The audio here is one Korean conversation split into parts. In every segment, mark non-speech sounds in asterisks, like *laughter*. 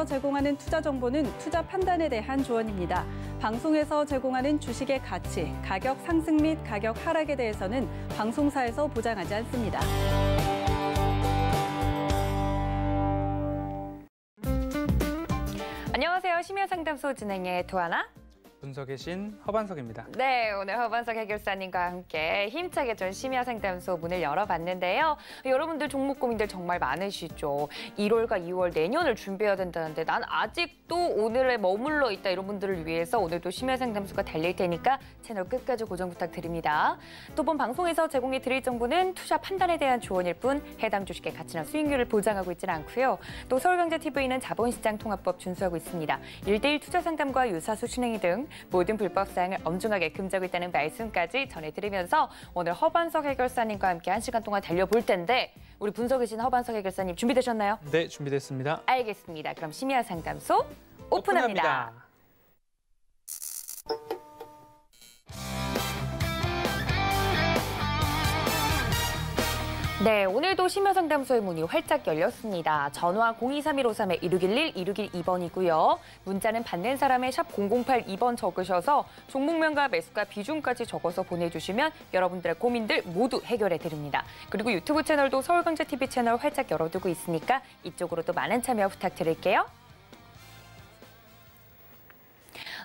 방송에서 제공하는 투자 정보는 투자 판단에 대한 조언입니다. 방송에서 제공하는 주식의 가치, 가격 상승 및 가격 하락에 대해서는 방송사에서 보장하지 않습니다. 안녕하세요. 심야 상담소 진행의 도하나 분석의 신 허반석입니다. 네, 오늘 허반석 해결사님과 함께 힘차게 전 심야 상담소 문을 열어봤는데요. 여러분들 종목 고민들 정말 많으시죠. 1월과 2월 내년을 준비해야 된다는데 난 아직도 오늘에 머물러 있다 이런 분들을 위해서 오늘도 심야 상담소가 달릴 테니까 채널 끝까지 고정 부탁드립니다. 또 본 방송에서 제공해 드릴 정보는 투자 판단에 대한 조언일 뿐 해당 주식의 가치나 수익률을 보장하고 있지는 않고요. 또 서울경제TV는 자본시장 통합법 준수하고 있습니다. 일대일 투자 상담과 유사수 진행이 등 모든 불법 사항을 엄중하게 금지하고있다는 말씀까지 전해드리면서 오늘 허반석 해결사님과 함께 한 시간 동안 달려볼 텐데 우리 분석이신 허반석 해결사님 준비되셨나요? 네, 준비됐습니다. 알겠습니다. 그럼 심야 상담소 오픈합니다. 오픈합니다. 네, 오늘도 심야상담소의 문이 활짝 열렸습니다. 전화 023153-1611-1612번이고요. 문자는 받는 사람의 샵 0082번 적으셔서 종목명과 매수가 비중까지 적어서 보내주시면 여러분들의 고민들 모두 해결해드립니다. 그리고 유튜브 채널도 서울강제TV 채널 활짝 열어두고 있으니까 이쪽으로도 많은 참여 부탁드릴게요.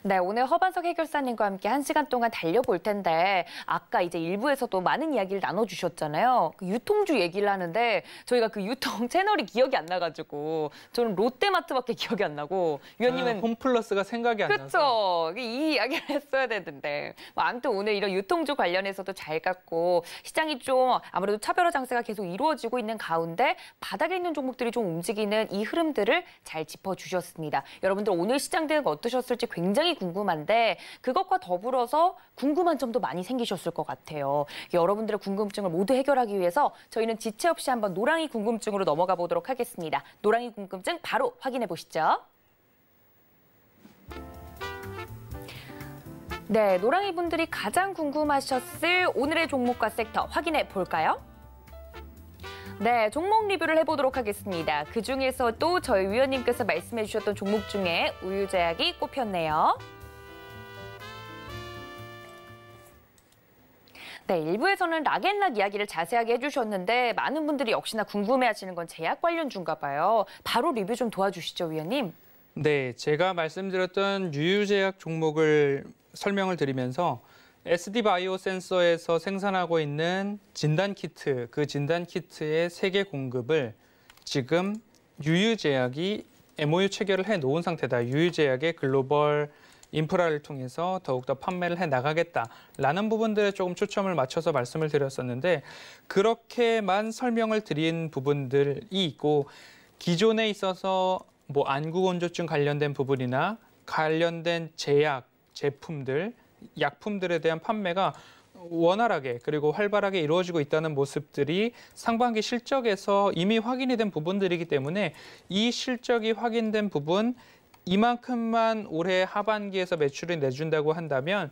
네, 오늘 허반석 해결사님과 함께 한 시간 동안 달려볼 텐데 아까 이제 일부에서도 많은 이야기를 나눠주셨잖아요. 그 유통주 얘기를 하는데 저희가 그 유통 *laughs* 채널이 기억이 안 나가지고 저는 롯데마트밖에 기억이 안 나고 위원님은 아, 홈플러스가 생각이 안 그쵸? 나서 그렇죠. 이 이야기를 *laughs* 했어야 되는데 뭐 아무튼 오늘 이런 유통주 관련해서도 잘 갔고 시장이 좀 아무래도 차별화 장세가 계속 이루어지고 있는 가운데 바닥에 있는 종목들이 좀 움직이는 이 흐름들을 잘 짚어주셨습니다. 여러분들 오늘 시장 대응 어떠셨을지 굉장히 궁금한데 그것과 더불어서 궁금한 점도 많이 생기셨을 것 같아요. 여러분들의 궁금증을 모두 해결하기 위해서 저희는 지체 없이 한번 노랑이 궁금증으로 넘어가 보도록 하겠습니다. 노랑이 궁금증 바로 확인해 보시죠. 네, 노랑이 분들이 가장 궁금하셨을 오늘의 종목과 섹터 확인해 볼까요? 네, 종목 리뷰를 해보도록 하겠습니다. 그중에서도 저희 위원님께서 말씀해 주셨던 종목 중에 우유제약이 꼽혔네요. 네, 일부에서는 락앤락 이야기를 자세하게 해주셨는데 많은 분들이 역시나 궁금해하시는 건 제약 관련중인가 봐요. 바로 리뷰 좀 도와주시죠, 위원님. 네, 제가 말씀드렸던 유유제약 종목을 설명을 드리면서 SD 바이오 센서에서 생산하고 있는 진단 키트, 그 진단 키트의 세계 공급을 지금 유유제약이 MOU 체결을 해 놓은 상태다. 유유제약의 글로벌 인프라를 통해서 더욱더 판매를 해 나가겠다라는 부분들에 조금 초점을 맞춰서 말씀을 드렸었는데 그렇게만 설명을 드린 부분들이 있고 기존에 있어서 뭐 안구건조증 관련된 부분이나 관련된 제약 제품들 약품들에 대한 판매가 원활하게 그리고 활발하게 이루어지고 있다는 모습들이 상반기 실적에서 이미 확인이 된 부분들이기 때문에 이 실적이 확인된 부분 이만큼만 올해 하반기에서 매출을 내준다고 한다면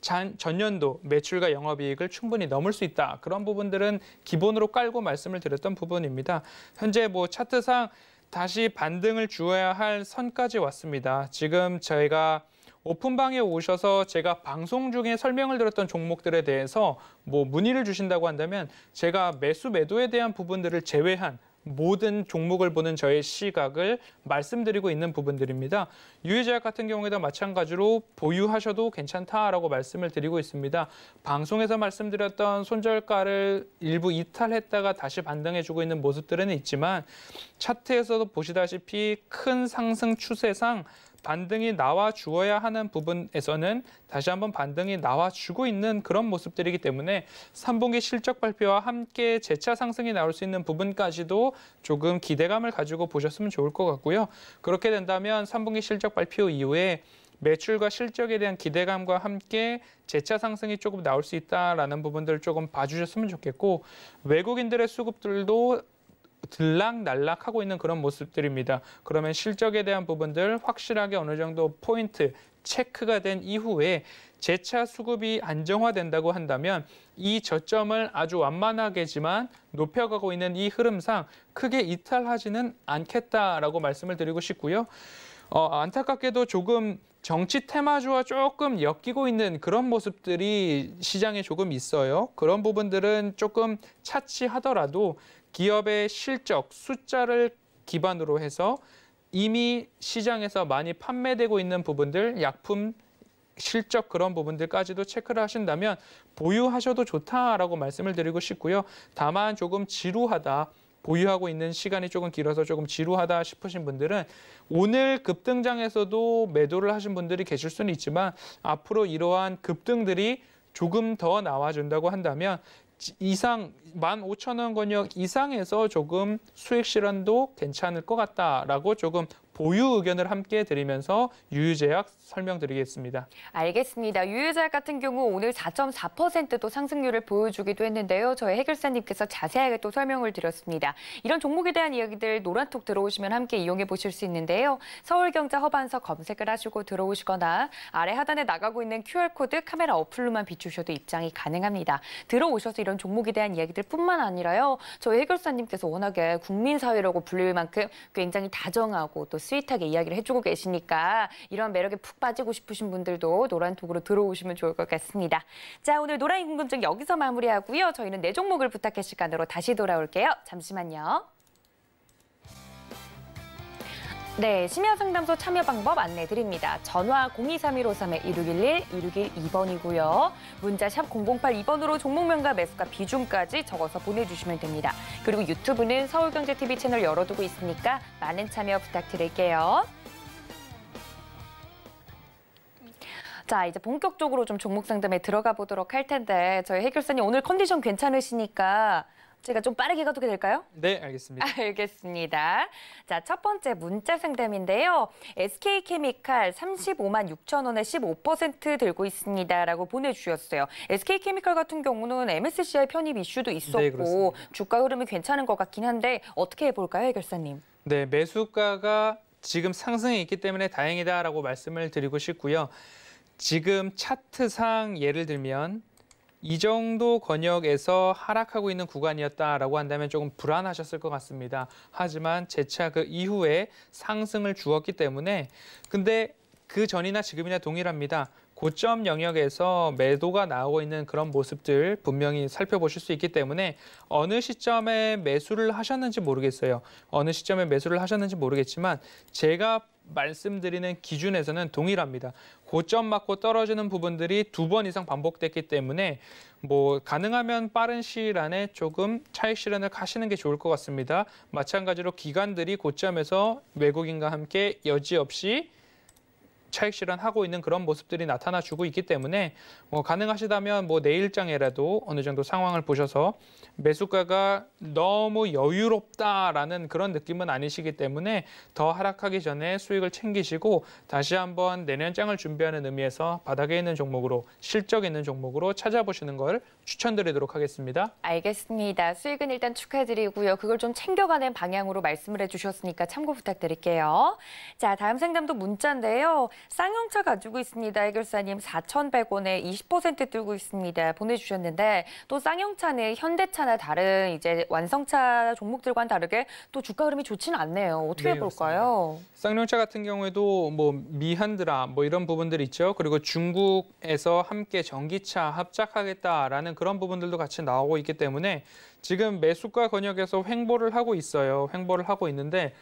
전년도 매출과 영업이익을 충분히 넘을 수 있다. 그런 부분들은 기본으로 깔고 말씀을 드렸던 부분입니다. 현재 뭐 차트상 다시 반등을 주어야 할 선까지 왔습니다. 지금 저희가 오픈방에 오셔서 제가 방송 중에 설명을 드렸던 종목들에 대해서 뭐 문의를 주신다고 한다면 제가 매수 매도에 대한 부분들을 제외한 모든 종목을 보는 저의 시각을 말씀드리고 있는 부분들입니다. 유해제약 같은 경우에도 마찬가지로 보유하셔도 괜찮다라고 말씀을 드리고 있습니다. 방송에서 말씀드렸던 손절가를 일부 이탈했다가 다시 반등해주고 있는 모습들은 있지만 차트에서도 보시다시피 큰 상승 추세상 반등이 나와 주어야 하는 부분에서는 다시 한번 반등이 나와 주고 있는 그런 모습들이기 때문에 3분기 실적 발표와 함께 재차 상승이 나올 수 있는 부분까지도 조금 기대감을 가지고 보셨으면 좋을 것 같고요. 그렇게 된다면 3분기 실적 발표 이후에 매출과 실적에 대한 기대감과 함께 재차 상승이 조금 나올 수 있다라는 부분들 조금 봐주셨으면 좋겠고 외국인들의 수급들도 들락날락하고 있는 그런 모습들입니다. 그러면 실적에 대한 부분들 확실하게 어느 정도 포인트 체크가 된 이후에 재차 수급이 안정화된다고 한다면 이 저점을 아주 완만하게지만 높여가고 있는 이 흐름상 크게 이탈하지는 않겠다라고 말씀을 드리고 싶고요. 어, 안타깝게도 조금 정치 테마주와 조금 엮이고 있는 그런 모습들이 시장에 조금 있어요. 그런 부분들은 조금 차치하더라도 기업의 실적, 숫자를 기반으로 해서 이미 시장에서 많이 판매되고 있는 부분들, 약품 실적 그런 부분들까지도 체크를 하신다면 보유하셔도 좋다라고 말씀을 드리고 싶고요. 다만 조금 지루하다. 보유하고 있는 시간이 조금 길어서 조금 지루하다 싶으신 분들은 오늘 급등장에서도 매도를 하신 분들이 계실 수는 있지만 앞으로 이러한 급등들이 조금 더 나와준다고 한다면 이상 15,000원 권역 이상에서 조금 수익 실현도 괜찮을 것 같다라고 조금 보유 의견을 함께 드리면서 유유제약 설명드리겠습니다. 알겠습니다. 유유제약 같은 경우 오늘 4.4%도 상승률을 보여주기도 했는데요. 저희 해결사님께서 자세하게 또 설명을 드렸습니다. 이런 종목에 대한 이야기들 노란톡 들어오시면 함께 이용해 보실 수 있는데요. 서울경제 허반서 검색을 하시고 들어오시거나 아래 하단에 나가고 있는 QR코드 카메라 어플로만 비추셔도 입장이 가능합니다. 들어오셔서 이런 종목에 대한 이야기들 뿐만 아니라요. 저희 해결사님께서 워낙에 국민사회라고 불릴 만큼 굉장히 다정하고 또 스윗하게 이야기를 해주고 계시니까 이런 매력에 푹 빠지고 싶으신 분들도 노란 톡으로 들어오시면 좋을 것 같습니다. 자, 오늘 노란 궁금증 여기서 마무리하고요. 저희는 네 종목을 부탁해 시간으로 다시 돌아올게요. 잠시만요. 네, 심야 상담소 참여 방법 안내 드립니다. 전화 023153-1611, 1612번이고요. 문자 샵 0082번으로 종목명과 매수가 비중까지 적어서 보내주시면 됩니다. 그리고 유튜브는 서울경제TV 채널 열어두고 있으니까 많은 참여 부탁드릴게요. 자, 이제 본격적으로 좀 종목 상담에 들어가 보도록 할 텐데 저희 해결사님 오늘 컨디션 괜찮으시니까 제가 좀 빠르게 가도 될까요? 네, 알겠습니다. *laughs* 알겠습니다. 자, 첫 번째 문자 상담인데요. SK케미칼 35만 6천 원에 15% 들고 있습니다라고 보내주셨어요. SK케미칼 같은 경우는 MSCI 편입 이슈도 네, 있었고 네, 주가 흐름이 괜찮은 것 같긴 한데 어떻게 해볼까요, 해결사님? 네, 매수가가 지금 상승해 있기 때문에 다행이다라고 말씀을 드리고 싶고요. 지금 차트상 예를 들면 이 정도 권역에서 하락하고 있는 구간이었다라고 한다면 조금 불안하셨을 것 같습니다. 하지만 재차 그 이후에 상승을 주었기 때문에 근데 그 전이나 지금이나 동일합니다. 고점 영역에서 매도가 나오고 있는 그런 모습들 분명히 살펴보실 수 있기 때문에 어느 시점에 매수를 하셨는지 모르겠어요. 어느 시점에 매수를 하셨는지 모르겠지만 제가 말씀드리는 기준에서는 동일합니다. 고점 맞고 떨어지는 부분들이 두 번 이상 반복됐기 때문에 뭐 가능하면 빠른 시일 안에 조금 차익 실현을 하시는게 좋을 것 같습니다. 마찬가지로 기관들이 고점에서 외국인과 함께 여지없이 차익 실현하고 있는 그런 모습들이 나타나 주고 있기 때문에 뭐 가능하시다면 뭐 내일장에라도 어느 정도 상황을 보셔서 매수가가 너무 여유롭다라는 그런 느낌은 아니시기 때문에 더 하락하기 전에 수익을 챙기시고 다시 한번 내년장을 준비하는 의미에서 바닥에 있는 종목으로 실적 있는 종목으로 찾아보시는 걸 추천드리도록 하겠습니다. 알겠습니다. 수익은 일단 축하드리고요. 그걸 좀 챙겨가는 방향으로 말씀을 해주셨으니까 참고 부탁드릴게요. 자, 다음 상담도 문자인데요. 쌍용차 가지고 있습니다. 해결사님 4,100원에 20% 뜨고 있습니다. 보내주셨는데 또 쌍용차는 현대차나 다른 이제 완성차 종목들과는 다르게 또 주가 흐름이 좋지는 않네요. 어떻게 네, 볼까요? 그렇습니다. 쌍용차 같은 경우에도 뭐 미한드라 뭐 이런 부분들 있죠. 그리고 중국에서 함께 전기차 합작하겠다라는 그런 부분들도 같이 나오고 있기 때문에 지금 매수가 권역에서 횡보를 하고 있어요. 횡보를 하고 있는데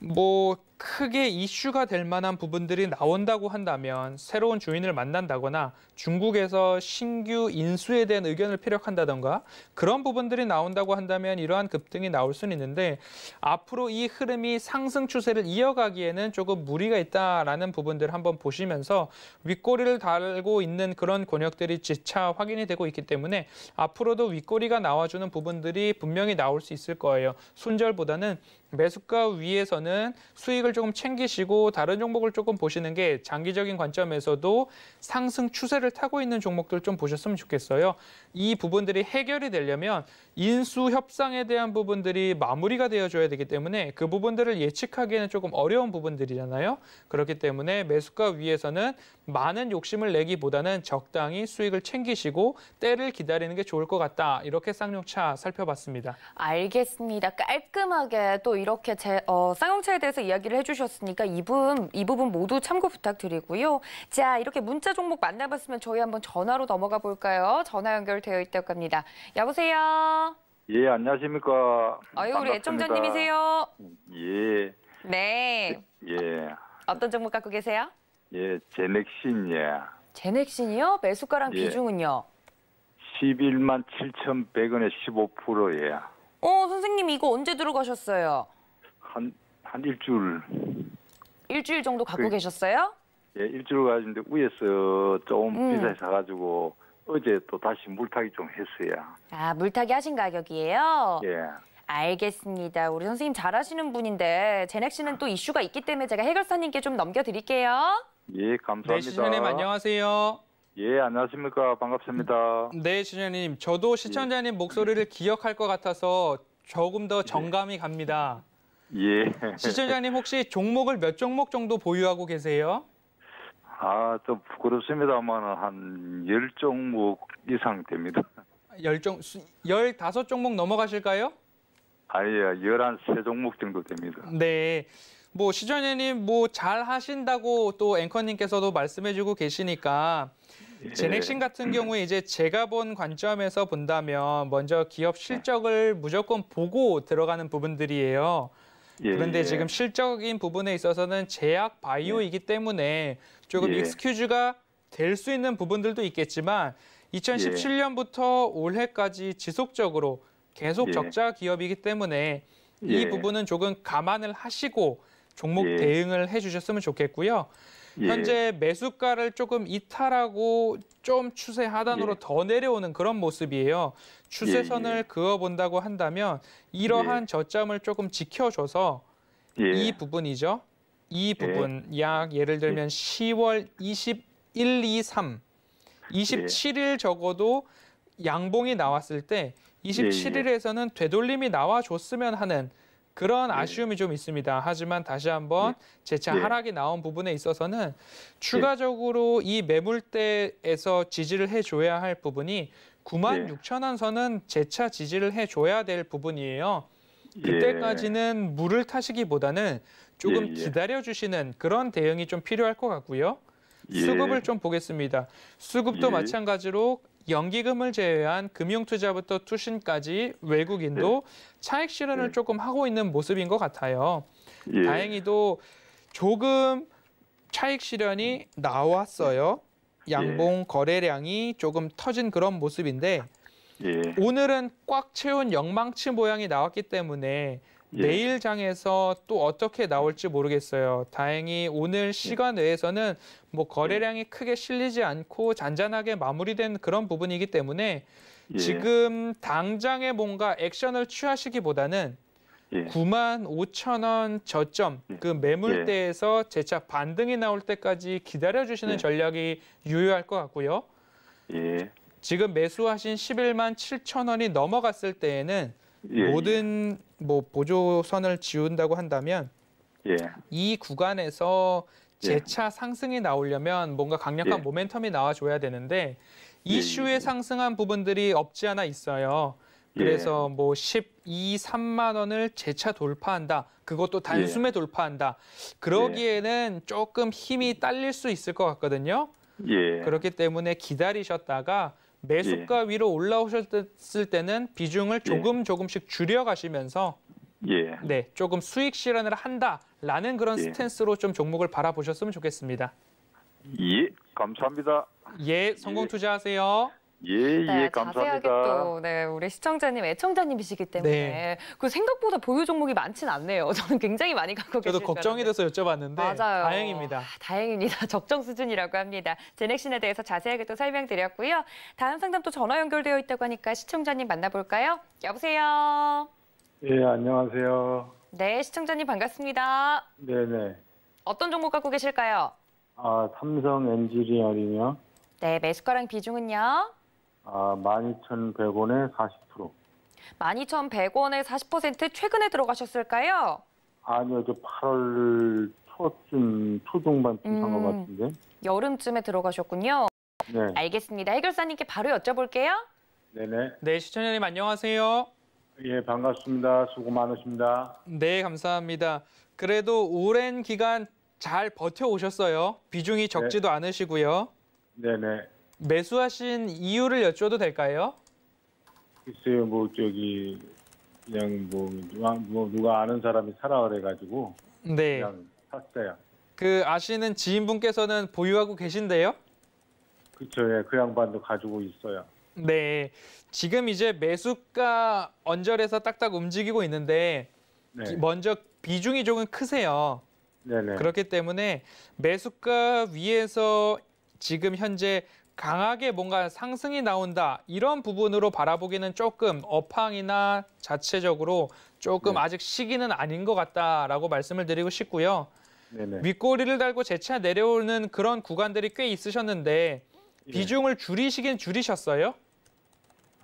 뭐 크게 이슈가 될 만한 부분들이 나온다고 한다면 새로운 주인을 만난다거나 중국에서 신규 인수에 대한 의견을 피력한다던가 그런 부분들이 나온다고 한다면 이러한 급등이 나올 수는 있는데 앞으로 이 흐름이 상승 추세를 이어가기에는 조금 무리가 있다라는 부분들을 한번 보시면서 윗꼬리를 달고 있는 그런 권역들이 지차 확인이 되고 있기 때문에 앞으로도 윗꼬리가 나와주는 부분들이 분명히 나올 수 있을 거예요. 손절보다는 매수가 위에서는 수익을 종목을 조금 챙기시고 다른 종목을 조금 보시는 게 장기적인 관점에서도 상승 추세를 타고 있는 종목들 좀 보셨으면 좋겠어요. 이 부분들이 해결이 되려면 인수 협상에 대한 부분들이 마무리가 되어줘야 되기 때문에 그 부분들을 예측하기에는 조금 어려운 부분들이잖아요. 그렇기 때문에 매수가 위에서는 많은 욕심을 내기보다는 적당히 수익을 챙기시고 때를 기다리는 게 좋을 것 같다. 이렇게 쌍용차 살펴봤습니다. 알겠습니다. 깔끔하게 또 이렇게 제, 어, 쌍용차에 대해서 이야기를 해주셨으니까 이 부분, 이 부분 모두 참고 부탁드리고요. 자, 이렇게 문자 종목 만나봤으면 저희 한번 전화로 넘어가 볼까요? 전화 연결되어 있다고 합니다. 여보세요? 예, 안녕하십니까. 아유, 우리 애청자님이세요? 예. 네. 예. 어떤 종목 갖고 계세요? 예, 제넥신이야. 제넥신이요? 매수가랑 예. 비중은요? 11만 7,100원에 15%예. 어, 선생님 이거 언제 들어가셨어요? 한, 한 일주일. 일주일 정도 갖고 그, 계셨어요? 예, 일주일 가는데 위에서 조 음. 비싸게 사가지고 어제 또 다시 물타기 좀 했어요. 아, 물타기 하신 가격이에요? 예. 알겠습니다. 우리 선생님 잘하시는 분인데 제넥 씨는 또 이슈가 있기 때문에 제가 해결사님께 좀 넘겨드릴게요. 예, 감사합니다. 네, 시청님 안녕하세요. 예, 안녕하십니까. 반갑습니다. 네, 시청님 저도 시청자님 예. 목소리를 기억할 것 같아서 조금 더 정감이 예. 갑니다. 예. 시청자님 혹시 종목을 몇 종목 정도 보유하고 계세요? 아, 좀 부끄럽습니다만 한 열종목 이상 됩니다. 열종 열다 종목 넘어가실까요? 아예 열한 세 종목 정도 됩니다. 네. 뭐 시전예님 뭐 잘 하신다고 또 앵커님께서도 말씀해주고 계시니까 예. 제넥신 같은 경우에 이제 제가 본 관점에서 본다면 먼저 기업 실적을 무조건 보고 들어가는 부분들이에요. 예, 그런데 예. 지금 실적인 부분에 있어서는 제약 바이오이기 예. 때문에 조금 예. 익스큐즈가 될 수 있는 부분들도 있겠지만 2017년부터 예. 올해까지 지속적으로 계속 적자 기업이기 때문에 이 부분은 조금 감안을 하시고 종목 예. 대응을 해주셨으면 좋겠고요. 예. 현재 매수가를 조금 이탈하고 좀 추세 하단으로 예. 더 내려오는 그런 모습이에요. 추세선을 예, 예. 그어본다고 한다면 이러한 예. 저점을 조금 지켜줘서 이 부분이죠. 이 부분 약 예를 들면 10월 21, 2, 3, 27일 적어도 양봉이 나왔을 때 27일에서는 되돌림이 나와줬으면 하는 그런 네. 아쉬움이 좀 있습니다. 하지만 다시 한번 네. 재차 네. 하락이 나온 부분에 있어서는 추가적으로 이 매물대에서 지지를 해줘야 할 부분이 9만 6천 원 선은 재차 지지를 해줘야 될 부분이에요. 그때까지는 예. 물을 타시기보다는 조금 예, 예. 기다려주시는 그런 대응이 좀 필요할 것 같고요. 수급을 좀 보겠습니다. 수급도 마찬가지로 연기금을 제외한 금융투자부터 투신까지 외국인도 예. 네. 차익 실현을 예. 조금 하고 있는 모습인 것 같아요. 예. 다행히도 조금 차익 실현이 나왔어요. 예. 양봉 거래량이 조금 터진 그런 모습인데 예. 오늘은 꽉 채운 영망치 모양이 나왔기 때문에 예. 내일장에서 또 어떻게 나올지 모르겠어요. 다행히 오늘 예. 시간 내에서는 뭐 거래량이 크게 실리지 않고 잔잔하게 마무리된 그런 부분이기 때문에 예. 지금 당장에 뭔가 액션을 취하시기보다는 예. 9만 5천 원 저점 그 매물대에서 재차 반등이 나올 때까지 기다려주시는 전략이 유효할 것 같고요. 지금 매수하신 11만 7천 원이 넘어갔을 때에는 예, 모든 예. 뭐 보조선을 지운다고 한다면 예. 이 구간에서 재차 예. 상승이 나오려면 뭔가 강력한 예. 모멘텀이 나와줘야 되는데 이슈에 상승한 부분들이 없지 않아 있어요. 그래서 예. 뭐 12, 3만 원을 재차 돌파한다. 그것도 단숨에 예. 돌파한다. 그러기에는 예. 조금 힘이 딸릴 수 있을 것 같거든요. 그렇기 때문에 기다리셨다가 매수가 예. 위로 올라오셨을 때는 비중을 예. 조금 예. 조금씩 줄여가시면서 예. 네 조금 수익 실현을 한다라는 그런 예. 스탠스로 좀 종목을 바라보셨으면 좋겠습니다. 예, 감사합니다. 예, 성공 예. 투자하세요. 예, 예, 네, 예, 감사합니다. 또, 네, 우리 시청자님, 애청자님이시기 때문에 네. 그 생각보다 보유 종목이 많지 않네요. *laughs* 저는 굉장히 많이 갖고 계시죠. 저도 걱정이 돼서 여쭤봤는데 맞아요. 다행입니다. 아, 다행입니다. *laughs* 적정 수준이라고 합니다. 제넥신에 대해서 자세하게 또 설명드렸고요. 다음 상담 또 전화 연결되어 있다고 하니까 시청자님 만나볼까요? 여보세요. 예, 안녕하세요. 네, 시청자님 반갑습니다. 네, 네. 어떤 종목 갖고 계실까요? 아, 삼성 엔지니어링요. 네, 매수가랑 비중은요? 아, 12,100원에 40%. 12,100원에 40% 최근에 들어가셨을까요? 아니요, 저 8월 초쯤, 초중반쯤 산것 음, 같은데. 여름쯤에 들어가셨군요. 네. 알겠습니다. 해결사님께 바로 여쭤볼게요. 네네. 네, 시청자님 안녕하세요. 예, 반갑습니다. 수고 많으십니다. 네, 감사합니다. 그래도 오랜 기간 잘 버텨오셨어요. 비중이 적지도 네. 않으시고요. 네네. 매수하신 이유를 여쭤도 될까요? 글쎄요, 뭐 저기 그냥 뭐, 뭐 누가 아는 사람이 사라 그래가지고 네. 그냥 샀어요. 그 아시는 지인분께서는 보유하고 계신데요? 그렇죠, 예, 그 양반도 가지고 있어요. 네, 지금 이제 매수가 언저리에서 딱딱 움직이고 있는데 네. 먼저 비중이 조금 크세요. 네네. 그렇기 때문에 매수가 위에서 지금 현재 강하게 뭔가 상승이 나온다 이런 부분으로 바라보기는 조금 업황이나 자체적으로 조금 네. 아직 시기는 아닌 것 같다라고 말씀을 드리고 싶고요. 네네. 윗꼬리를 달고 재차 내려오는 그런 구간들이 꽤 있으셨는데 예. 비중을 줄이시긴 줄이셨어요?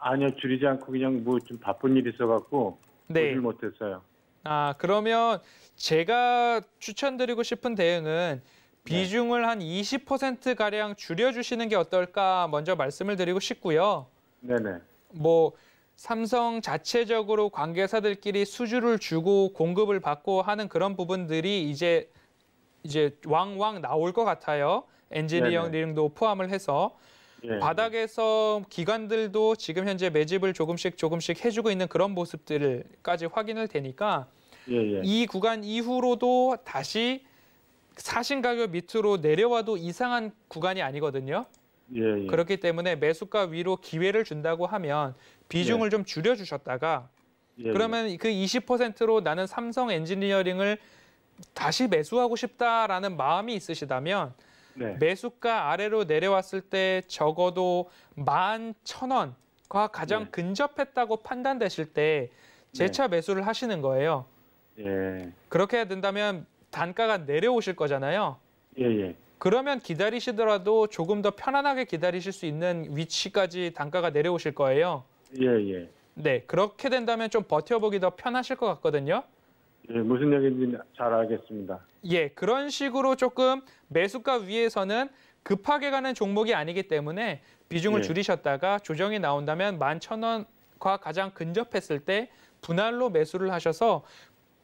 아니요 줄이지 않고 그냥 뭐 좀 바쁜 일이 있어갖고 네. 보질 못했어요. 아 그러면 제가 추천드리고 싶은 대응은 네. 비중을 한 20% 가량 줄여주시는 게 어떨까 먼저 말씀을 드리고 싶고요. 네네. 뭐 삼성 자체적으로 관계사들끼리 수주를 주고 공급을 받고 하는 그런 부분들이 이제 이제 왕왕 나올 것 같아요. 엔지니어링도 포함을 해서 네네. 예. 바닥에서 기관들도 지금 현재 매집을 조금씩 조금씩 해주고 있는 그런 모습들까지 확인을 되니까 예예. 예. 이 구간 이후로도 다시 사신 가격 밑으로 내려와도 이상한 구간이 아니거든요. 예, 예. 그렇기 때문에 매수가 위로 기회를 준다고 하면 비중을 예. 좀 줄여주셨다가 예, 예. 그러면 그 20%로 나는 삼성 엔지니어링을 다시 매수하고 싶다라는 마음이 있으시다면 네. 매수가 아래로 내려왔을 때 적어도 11,000원과 가장 네. 근접했다고 판단되실 때 네. 재차 네. 매수를 하시는 거예요. 예. 그렇게 된다면 단가가 내려오실 거잖아요. 예, 예. 그러면 기다리시더라도 조금 더 편안하게 기다리실 수 있는 위치까지 단가가 내려오실 거예요. 예, 예. 네, 그렇게 된다면 좀 버텨보기 더 편하실 것 같거든요. 예, 무슨 얘기인지 잘 알겠습니다. 예, 그런 식으로 조금 매수가 위에서는 급하게 가는 종목이 아니기 때문에 비중을 예. 줄이셨다가 조정이 나온다면 만 천원과 가장 근접했을 때 분할로 매수를 하셔서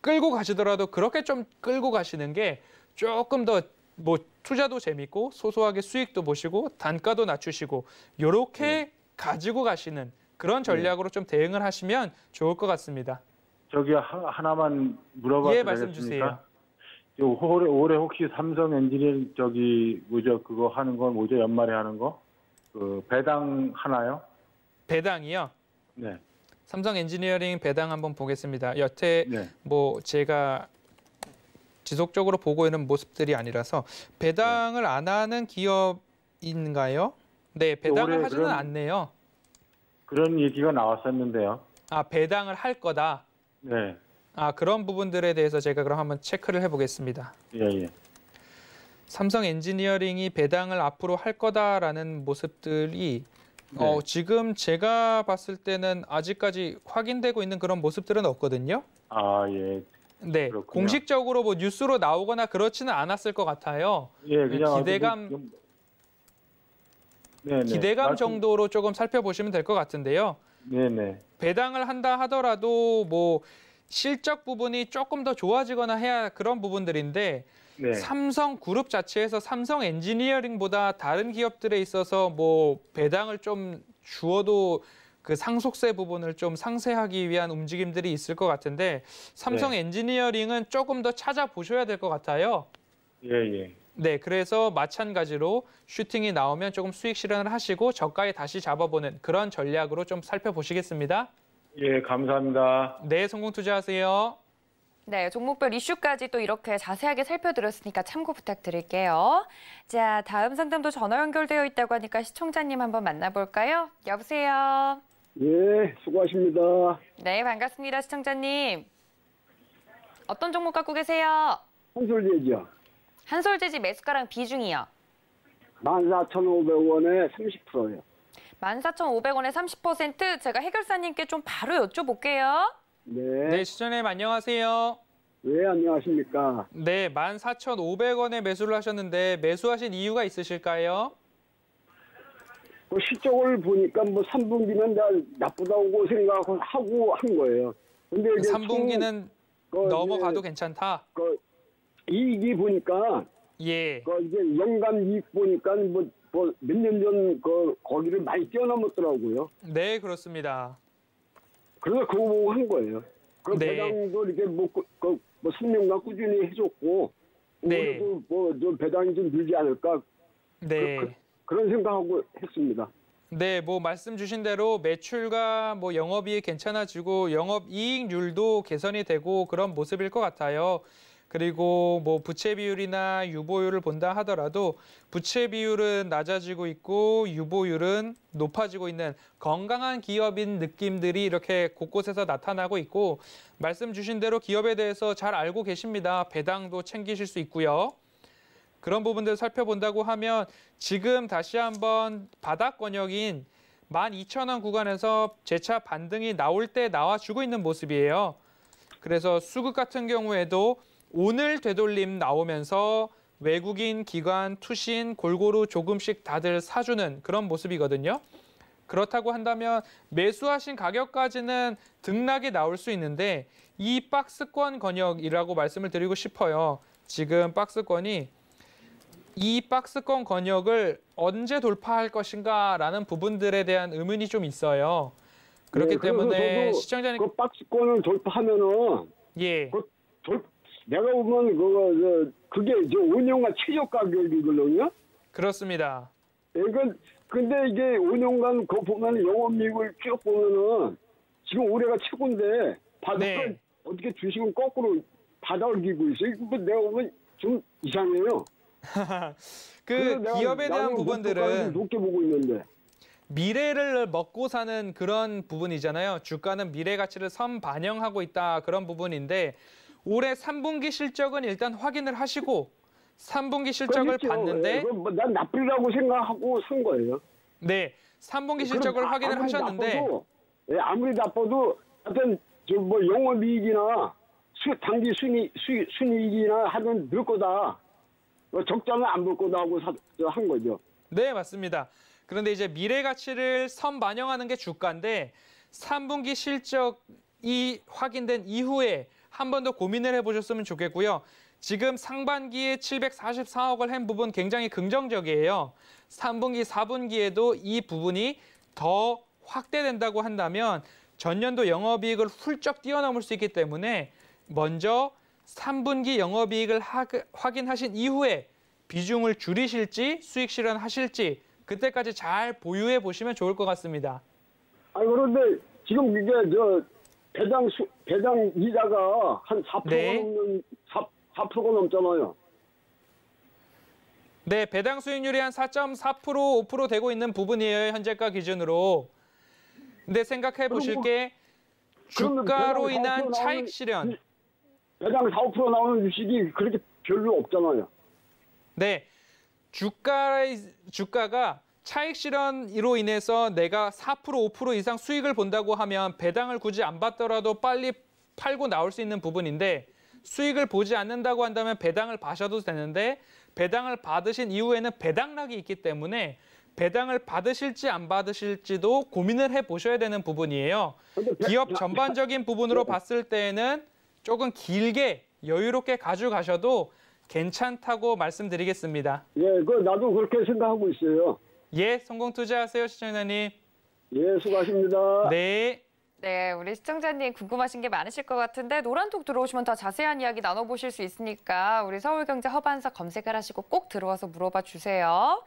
끌고 가시더라도 그렇게 좀 끌고 가시는 게 조금 더 뭐 투자도 재밌고 소소하게 수익도 보시고 단가도 낮추시고 이렇게 네. 가지고 가시는 그런 네. 전략으로 네. 좀 대응을 하시면 좋을 것 같습니다. 저기 하, 나만 물어봐도 예, 말씀 되겠습니까? 주세요. 올해, 올해 혹시 삼성 엔지니어 저기 뭐죠 그거 하는 건 뭐죠 연말에 하는 거? 그 배당 하나요? 배당이요? 네. 삼성 엔지니어링 배당 한번 보겠습니다. 여태 네. 뭐 제가 지속적으로 보고 있는 모습들이 아니라서 배당을 네. 안 하는 기업인가요? 네, 배당을 하지는 그런, 않네요. 그런 얘기가 나왔었는데요. 아, 배당을 할 거다. 네. 아, 그런 부분들에 대해서 제가 그럼 한번 체크를 해보겠습니다. 예, 예. 삼성 엔지니어링이 배당을 앞으로 할 거다라는 모습들이 어, 네. 어, 지금 제가 봤을 때는 아직까지 확인되고 있는 그런 모습들은 없거든요. 아 예. 네, 그렇군요. 공식적으로 뭐 뉴스로 나오거나 그렇지는 않았을 것 같아요. 예, 네, 그냥 기대감 뭐 좀... 네네. 기대감 말씀... 정도로 조금 살펴보시면 될 것 같은데요. 네네. 배당을 한다 하더라도 뭐 실적 부분이 조금 더 좋아지거나 해야 그런 부분들인데 네. 삼성 그룹 자체에서 삼성 엔지니어링보다 다른 기업들에 있어서 뭐 배당을 좀 주어도 그 상속세 부분을 좀 상세하기 위한 움직임들이 있을 것 같은데 삼성 네. 엔지니어링은 조금 더 찾아보셔야 될 것 같아요. 예, 예. 네, 그래서 마찬가지로 슈팅이 나오면 조금 수익 실현을 하시고 저가에 다시 잡아보는 그런 전략으로 좀 살펴보시겠습니다. 예, 감사합니다. 네, 성공 투자하세요. 네, 종목별 이슈까지 또 이렇게 자세하게 살펴드렸으니까 참고 부탁드릴게요. 자, 다음 상담도 전화 연결되어 있다고 하니까 시청자님 한번 만나볼까요? 여보세요. 예, 수고하십니다. 네, 반갑습니다, 시청자님. 어떤 종목 갖고 계세요? 한솔재지요. 한솔재지 매수가랑 비중이요. 14,500원에 30%요. 14,500원에 30% 제가 해결사님께 좀 바로 여쭤볼게요. 네. 네, 시청자님 안녕하세요. 네, 안녕하십니까. 네, 14,500원에 매수를 하셨는데 매수하신 이유가 있으실까요? 그 실적을 보니까 뭐 3분기는 나, 쁘다고 생각하고 한 거예요. 근데 이제 3분기는 총, 그 넘어가도 그, 괜찮다? 그, 이익이 보니까 예. 그 이제 연간 이익 보니까 뭐, 뭐 몇년 전그 거기를 많이 뛰어넘었더라고요. 네, 그렇습니다. 그래서 그러니까 그거 보고 한 거예요. 그럼 네. 배당도 이렇게 뭐, 그, 그, 뭐 3년간 꾸준히 해줬고 뭐 네. 뭐좀 배당이 좀 늘지 않을까 네. 그, 그, 그런 생각하고 했습니다. 네, 뭐 말씀 주신 대로 매출과 뭐영업이 괜찮아지고 영업이익률도 개선이 되고 그런 모습일 것 같아요. 그리고 뭐 부채 비율이나 유보율을 본다 하더라도 부채 비율은 낮아지고 있고 유보율은 높아지고 있는 건강한 기업인 느낌들이 이렇게 곳곳에서 나타나고 있고 말씀 주신 대로 기업에 대해서 잘 알고 계십니다. 배당도 챙기실 수 있고요. 그런 부분들 살펴본다고 하면 지금 다시 한번 바닥 권역인 12,000원 구간에서 재차 반등이 나올 때 나와주고 있는 모습이에요. 그래서 수급 같은 경우에도 오늘 되돌림 나오면서 외국인, 기관, 투신 골고루 조금씩 다들 사주는 그런 모습이거든요. 그렇다고 한다면 매수하신 가격까지는 등락이 나올 수 있는데 이 박스권 권역이라고 말씀을 드리고 싶어요. 지금 박스권이 이 박스권 권역을 언제 돌파할 것인가라는 부분들에 대한 의문이 좀 있어요. 그렇기 네, 때문에 시청자님 그 박스권을 돌파하면은 예. 그, 돌, 내가 보면 그거 그게 이제 운영과 최저 가격이거든요. 그렇습니다. 이건 근데 이게 5년간 그 보면 영업이익을 쭉 보면은 지금 올해가 최고인데 바닥을 네. 어떻게 주식은 거꾸로 받아올리고 있어 이거 뭐 내가 보면 좀 이상해요. *laughs* 그 기업에 대한 부분들은 높게 보고 있는데 미래를 먹고 사는 그런 부분이잖아요. 주가는 미래 가치를 선반영하고 있다 그런 부분인데 올해 3분기 실적은 일단 확인을 하시고 3분기 실적을 봤는데 예, 뭐난 나쁘다고 생각하고 산 거예요. 네, 3분기 예, 실적을 확인을 아무리 하셨는데 나빠도, 예, 아무리 나빠도 하여튼 저뭐 영업이익이나 수, 단기 순이 순이익이나 하든 늘 거다. 뭐 적자는 안볼 거다 하고 사, 한 거죠. 네, 맞습니다. 그런데 이제 미래 가치를 선반영하는 게 주가인데 3분기 실적이 확인된 이후에 한번더 고민을 해보셨으면 좋겠고요. 지금 상반기에 744억을 한 부분 굉장히 긍정적이에요. 3분기, 4분기에도 이 부분이 더 확대된다고 한다면 전년도 영업이익을 훌쩍 뛰어넘을 수 있기 때문에 먼저 3분기 영업이익을 확인하신 이후에 비중을 줄이실지 수익 실현하실지 그때까지 잘 보유해 보시면 좋을 것 같습니다. 아니 그런데 지금 이제 저 배당 수, 배당 이자가 한4% 네. 넘는 4, 4 넘잖아요. 네, 배당 수익률이 한4.4% 5% 되고 있는 부분이에요. 현재가 기준으로. 근데 생각해 뭐 보실 게 주가로 인한 차익 실현. 배당 4, 나오는 주식이 그렇게 별로 없잖아요. 네. 주가 주가가 차익 실현으로 인해서 내가 4% 5% 이상 수익을 본다고 하면 배당을 굳이 안 받더라도 빨리 팔고 나올 수 있는 부분인데 수익을 보지 않는다고 한다면 배당을 받셔도 되는데 배당을 받으신 이후에는 배당락이 있기 때문에 배당을 받으실지 안 받으실지도 고민을 해 보셔야 되는 부분이에요. 기업 전반적인 부분으로 봤을 때에는 조금 길게 여유롭게 가져가셔도 괜찮다고 말씀드리겠습니다. 예, 그 나도 그렇게 생각하고 있어요. 예, 성공 투자하세요, 시청자님. 예, 수고하십니다. 네. 네, 우리 시청자님 궁금하신 게 많으실 것 같은데 노란톡 들어오시면 더 자세한 이야기 나눠보실 수 있으니까 우리 서울경제 허반사 검색을 하시고 꼭 들어와서 물어봐 주세요.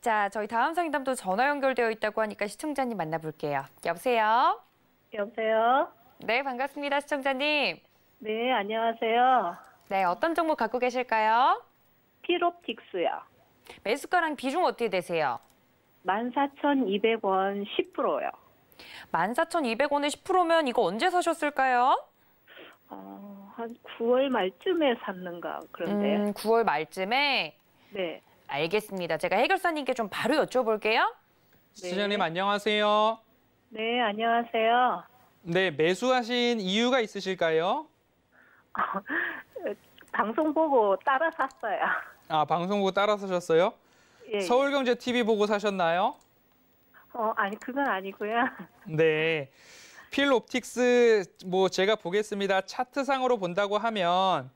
자, 저희 다음 상담도 전화 연결되어 있다고 하니까 시청자님 만나볼게요. 여보세요? 여보세요? 네, 반갑습니다, 시청자님. 네, 안녕하세요. 네, 어떤 종목 갖고 계실까요? 피롭틱스요. 매수가랑 비중 어떻게 되세요? 14,200원 10%요. 14,200원에 10%면 이거 언제 사셨을까요? 어, 한 9월 말쯤에 샀는가 그런데요. 음, 9월 말쯤에? 네. 알겠습니다. 제가 해결사님께 좀 바로 여쭤볼게요. 네. 시장님 안녕하세요. 네, 안녕하세요. 네, 매수하신 이유가 있으실까요? *laughs* 방송 보고 따라 샀어요. 아, 방송 보고 따라 사셨어요? 예, 예. 서울경제 TV 보고 사셨나요? 어, 아니 그건 아니고요. *laughs* 네. 필옵틱스 뭐 제가 보겠습니다. 차트상으로 본다고 하면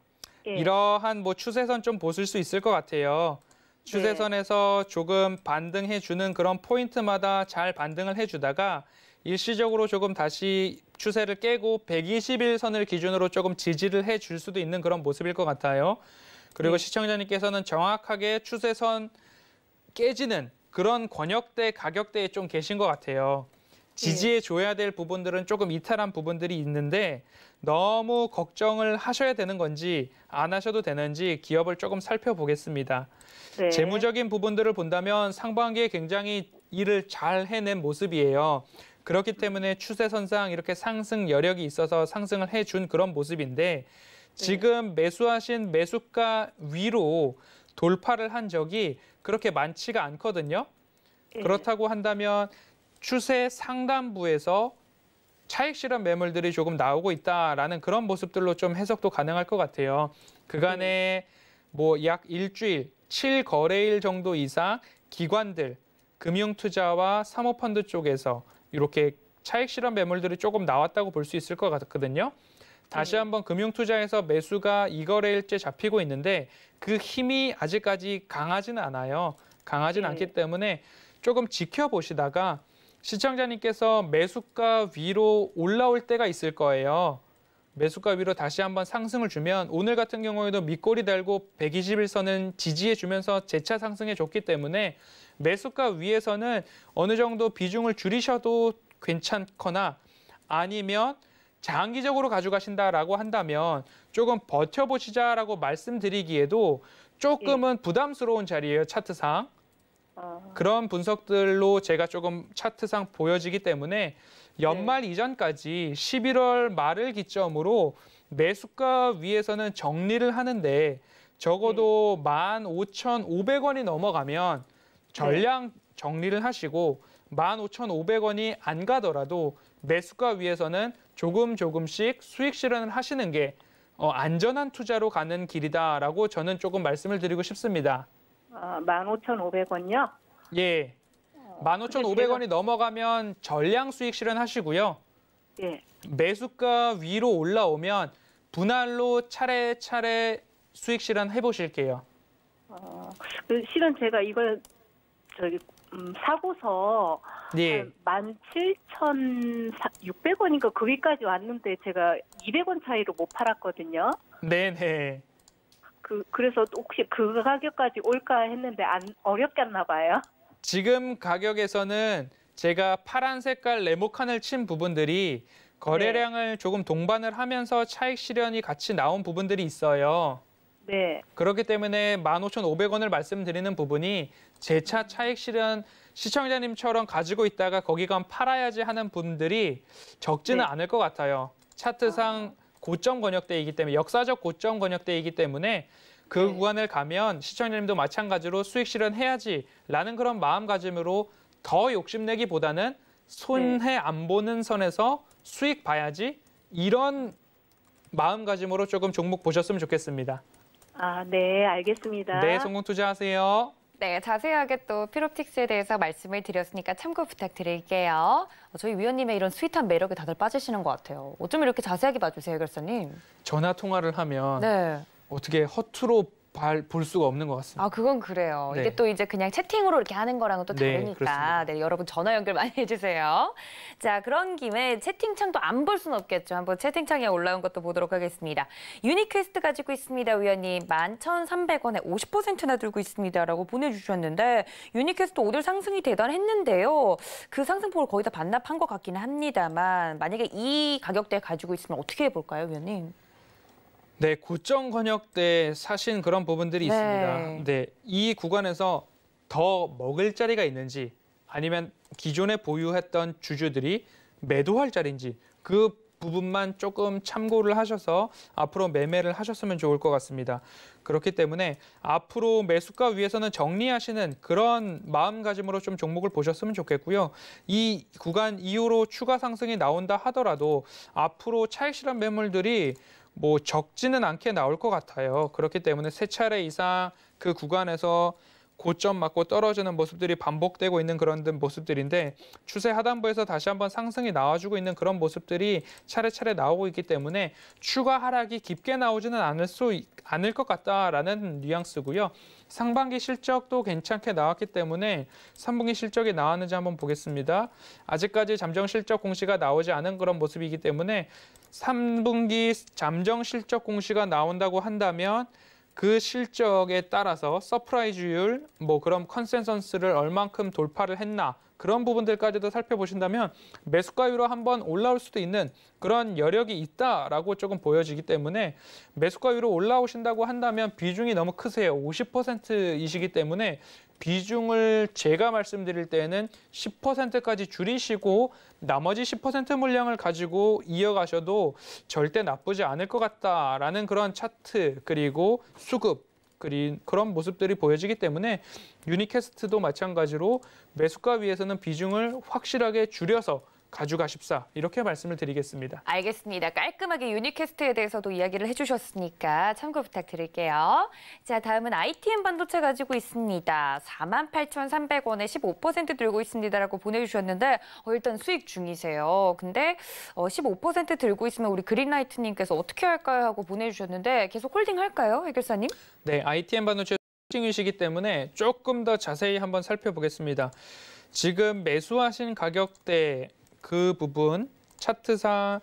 예. 이러한 뭐 추세선 좀 보실 수 있을 것 같아요. 추세선에서 네. 조금 반등해 주는 그런 포인트마다 잘 반등을 해 주다가 일시적으로 조금 다시 추세를 깨고 120일 선을 기준으로 조금 지지를 해줄 수도 있는 그런 모습일 것 같아요. 그리고 네. 시청자님께서는 정확하게 추세선 깨지는 그런 권역대, 가격대에 좀 계신 것 같아요. 지지해 줘야 될 부분들은 조금 이탈한 부분들이 있는데 너무 걱정을 하셔야 되는 건지 안 하셔도 되는지 기업을 조금 살펴보겠습니다. 네. 재무적인 부분들을 본다면 상반기에 굉장히 일을 잘 해낸 모습이에요. 그렇기 때문에 추세선상 이렇게 상승 여력이 있어서 상승을 해준 그런 모습인데 네. 지금 매수하신 매수가 위로 돌파를 한 적이 그렇게 많지가 않거든요. 예. 그렇다고 한다면 추세 상단부에서 차익 실험 매물들이 조금 나오고 있다라는 그런 모습들로 좀 해석도 가능할 것 같아요. 그간에 뭐 약 일주일, 7거래일 정도 이상 기관들, 금융투자와 사모펀드 쪽에서 이렇게 차익 실험 매물들이 조금 나왔다고 볼 수 있을 것 같거든요. 다시 음. 한번 금융투자에서 매수가 이거래일째 잡히고 있는데 그 힘이 아직까지 강하진 않아요. 강하진 네. 않기 때문에 조금 지켜보시다가 시청자님께서 매수가 위로 올라올 때가 있을 거예요. 매수가 위로 다시 한번 상승을 주면 오늘 같은 경우에도 밑꼬이 달고 121선은 지지해 주면서 재차 상승해 줬기 때문에 매수가 위에서는 어느 정도 비중을 줄이셔도 괜찮거나 아니면 장기적으로 가져가신다라고 한다면 조금 버텨보시자라고 말씀드리기에도 조금은 부담스러운 자리예요, 차트상. 아. 그런 분석들로 제가 조금 차트상 보여지기 때문에 네. 연말 네. 이전까지 11월 말을 기점으로 매수가 위에서는 정리를 하는데 적어도 네. 15,500원이 넘어가면 네. 전량 정리를 하시고 15,500원이 안 가더라도 매수가 위에서는 조금 조금씩 수익 실현을 하시는 게 어, 안전한 투자로 가는 길이다라고 저는 조금 말씀을 드리고 싶습니다. 아, 15,500원요? 예. 15,500원이 어, 넘어가면 전량 수익 실현하시고요. 예. 매수가 위로 올라오면 분할로 차례차례 수익 실현 해보실게요. 어, 그 실은 제가 이걸 저기 음, 사고서 예. 한 17,600원인가 그위까지 왔는데 제가 200원 차이로 못 팔았거든요. 네네. 그 그래서 혹시 그 가격까지 올까 했는데 안 어렵겠나 봐요. 지금 가격에서는 제가 파란 색깔 레모칸을친 부분들이 거래량을 네. 조금 동반을 하면서 차익 실현이 같이 나온 부분들이 있어요. 네. 그렇기 때문에 15,500원을 말씀드리는 부분이 제차 차익 실현 시청자님처럼 가지고 있다가 거기 가 팔아야지 하는 분들이 적지는 네. 않을 것 같아요. 차트상 아. 고점 권역대이기 때문에 역사적 고점 권역대이기 때문에 그 네. 구간을 가면 시청자님도 마찬가지로 수익 실현해야지라는 그런 마음가짐으로 더 욕심내기보다는 손해 네. 안 보는 선에서 수익 봐야지 이런 마음가짐으로 조금 종목 보셨으면 좋겠습니다. 아, 네, 알겠습니다. 네, 성공 투자하세요. 네, 자세하게 또 피롭틱스에 대해서 말씀을 드렸으니까 참고 부탁드릴게요. 저희 위원님의 이런 스윗한 매력에 다들 빠지시는 것 같아요. 어쩜 이렇게 자세하게 봐주세요, 결사님? 전화 통화를 하면 네. 어떻게 허투로 볼 수가 없는 것 같습니다. 아 그건 그래요. 네. 이게 또 이제 그냥 채팅으로 이렇게 하는 거랑은 또 네, 다르니까. 네, 네 여러분 전화 연결 많이 *laughs* 해주세요. 자 그런 김에 채팅창도 안 볼 수는 없겠죠. 한번 채팅창에 올라온 것도 보도록 하겠습니다. 유니퀘스트 가지고 있습니다, 위원님. 11,300원에 50%나 들고 있습니다라고 보내주셨는데 유니퀘스트 오늘 상승이 대단했는데요. 그 상승폭을 거의 다 반납한 것 같기는 합니다만 만약에 이 가격대 가지고 있으면 어떻게 해볼까요, 위원님? 네, 고점 권역 때 사신 그런 부분들이 네. 있습니다. 네, 이 구간에서 더 먹을 자리가 있는지 아니면 기존에 보유했던 주주들이 매도할 자리인지 그 부분만 조금 참고를 하셔서 앞으로 매매를 하셨으면 좋을 것 같습니다. 그렇기 때문에 앞으로 매수가 위해서는 정리하시는 그런 마음가짐으로 좀 종목을 보셨으면 좋겠고요. 이 구간 이후로 추가 상승이 나온다 하더라도 앞으로 찰실한 매물들이 뭐 적지는 않게 나올 것 같아요. 그렇기 때문에 세 차례 이상 그 구간에서 고점 맞고 떨어지는 모습들이 반복되고 있는 그런 모습들인데 추세 하단부에서 다시 한번 상승이 나와주고 있는 그런 모습들이 차례차례 나오고 있기 때문에 추가 하락이 깊게 나오지는 않을 수 않을 것 같다라는 뉘앙스고요. 상반기 실적도 괜찮게 나왔기 때문에 3분기 실적이 나왔는지 한번 보겠습니다. 아직까지 잠정 실적 공시가 나오지 않은 그런 모습이기 때문에 3분기 잠정 실적 공시가 나온다고 한다면 그 실적에 따라서 서프라이즈율, 뭐 그런 컨센서스를 얼만큼 돌파를 했나 그런 부분들까지도 살펴보신다면 매수가 위로 한번 올라올 수도 있는 그런 여력이 있다라고 조금 보여지기 때문에 매수가 위로 올라오신다고 한다면 비중이 너무 크세요. 50%이시기 때문에 비중을 제가 말씀드릴 때는 10%까지 줄이시고 나머지 10% 물량을 가지고 이어가셔도 절대 나쁘지 않을 것 같다라는 그런 차트 그리고 수급 그린 그런 모습들이 보여지기 때문에 유니캐스트도 마찬가지로 매수가 위에서는 비중을 확실하게 줄여서 가져가십사 이렇게 말씀을 드리겠습니다. 알겠습니다. 깔끔하게 유니캐스트에 대해서도 이야기를 해주셨으니까 참고 부탁드릴게요. 자 다음은 ITM 반도체 가지고 있습니다. 48,300원에 15% 들고 있습니다라고 보내주셨는데 어, 일단 수익 중이세요. 근데 어, 15% 들고 있으면 우리 그린라이트님께서 어떻게 할까요 하고 보내주셨는데 계속 홀딩 할까요, 해결사님? 네, ITM 반도체 특징이시기 때문에 조금 더 자세히 한번 살펴보겠습니다. 지금 매수하신 가격대 그 부분 차트상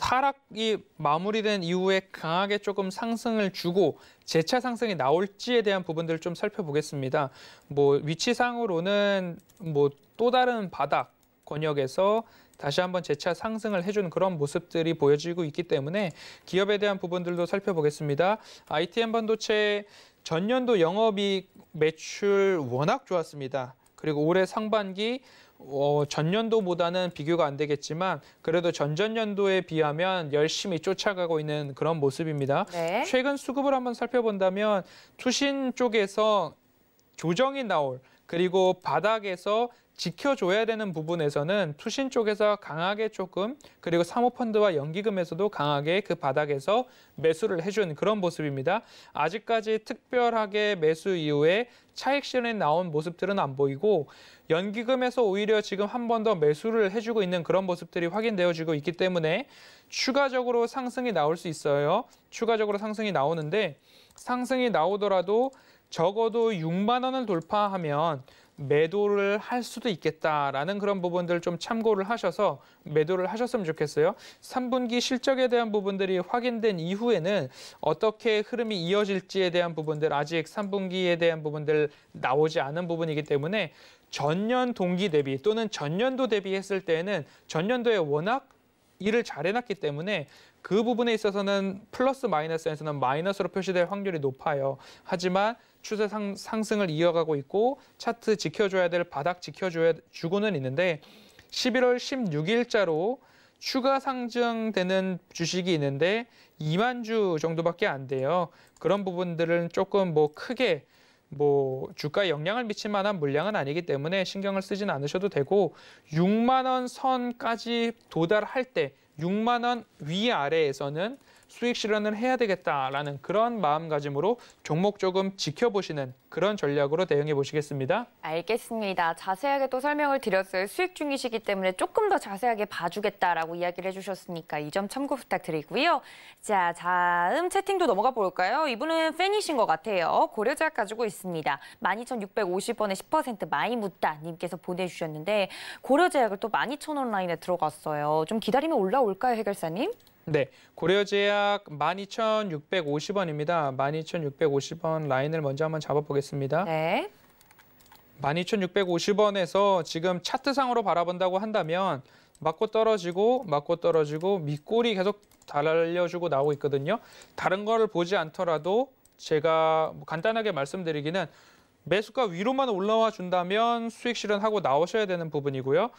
하락이 마무리된 이후에 강하게 조금 상승을 주고 재차 상승이 나올지에 대한 부분들을 좀 살펴보겠습니다. 뭐 위치상으로는 뭐 또 다른 바닥 권역에서 다시 한번 재차 상승을 해준 그런 모습들이 보여지고 있기 때문에 기업에 대한 부분들도 살펴보겠습니다. ITM 반도체 전년도 영업이 매출 워낙 좋았습니다. 그리고 올해 상반기 어, 전년도보다는 비교가 안 되겠지만 그래도 전전년도에 비하면 열심히 쫓아가고 있는 그런 모습입니다. 네. 최근 수급을 한번 살펴본다면 투신 쪽에서 조정이 나올 그리고 바닥에서 지켜줘야 되는 부분에서는 투신 쪽에서 강하게 조금 그리고 사모펀드와 연기금에서도 강하게 그 바닥에서 매수를 해준 그런 모습입니다. 아직까지 특별하게 매수 이후에 차익 실에 나온 모습들은 안 보이고 연기금에서 오히려 지금 한 번 더 매수를 해주고 있는 그런 모습들이 확인되어지고 있기 때문에 추가적으로 상승이 나올 수 있어요. 추가적으로 상승이 나오는데 상승이 나오더라도 적어도 6만 원을 돌파하면 매도를 할 수도 있겠다라는 그런 부분들 좀 참고를 하셔서 매도를 하셨으면 좋겠어요. 3분기 실적에 대한 부분들이 확인된 이후에는 어떻게 흐름이 이어질지에 대한 부분들 아직 3분기에 대한 부분들 나오지 않은 부분이기 때문에 전년 동기 대비 또는 전년도 대비했을 때에는 전년도에 워낙 일을 잘 해놨기 때문에 그 부분에 있어서는 플러스 마이너스에서는 마이너스로 표시될 확률이 높아요. 하지만 추세 상, 상승을 이어가고 있고 차트 지켜줘야 될 바닥 지켜줘야 주고는 있는데 11월 16일자로 추가 상증되는 주식이 있는데 2만 주 정도밖에 안 돼요. 그런 부분들은 조금 뭐 크게 뭐 주가에 영향을 미칠 만한 물량은 아니기 때문에 신경을 쓰진 않으셔도 되고 6만 원 선까지 도달할 때 6만 원 위아래에서는 수익 실현을 해야 되겠다라는 그런 마음가짐으로 종목 조금 지켜보시는 그런 전략으로 대응해 보시겠습니다. 알겠습니다. 자세하게 또 설명을 드렸어요. 수익 중이시기 때문에 조금 더 자세하게 봐주겠다라고 이야기를 해주셨으니까 이 점 참고 부탁드리고요. 자, 다음 채팅도 넘어가 볼까요? 이분은 팬이신 것 같아요. 고려자약 가지고 있습니다. 12,650원에 10% 많이 묻다 님께서 보내주셨는데 고려제약을 또 12,000원 라인에 들어갔어요. 좀 기다리면 올라올까요, 해결사님? 네, 고려제약 12,650원입니다. 12,650원 라인을 먼저 한번 잡아보겠습니다. 네. 12,650원에서 지금 차트상으로 바라본다고 한다면 맞고 떨어지고 맞고 떨어지고 밑골이 계속 달려주고 나오고 있거든요. 다른 거를 보지 않더라도 제가 간단하게 말씀드리기는 매수가 위로만 올라와 준다면 수익 실현하고 나오셔야 되는 부분이고요.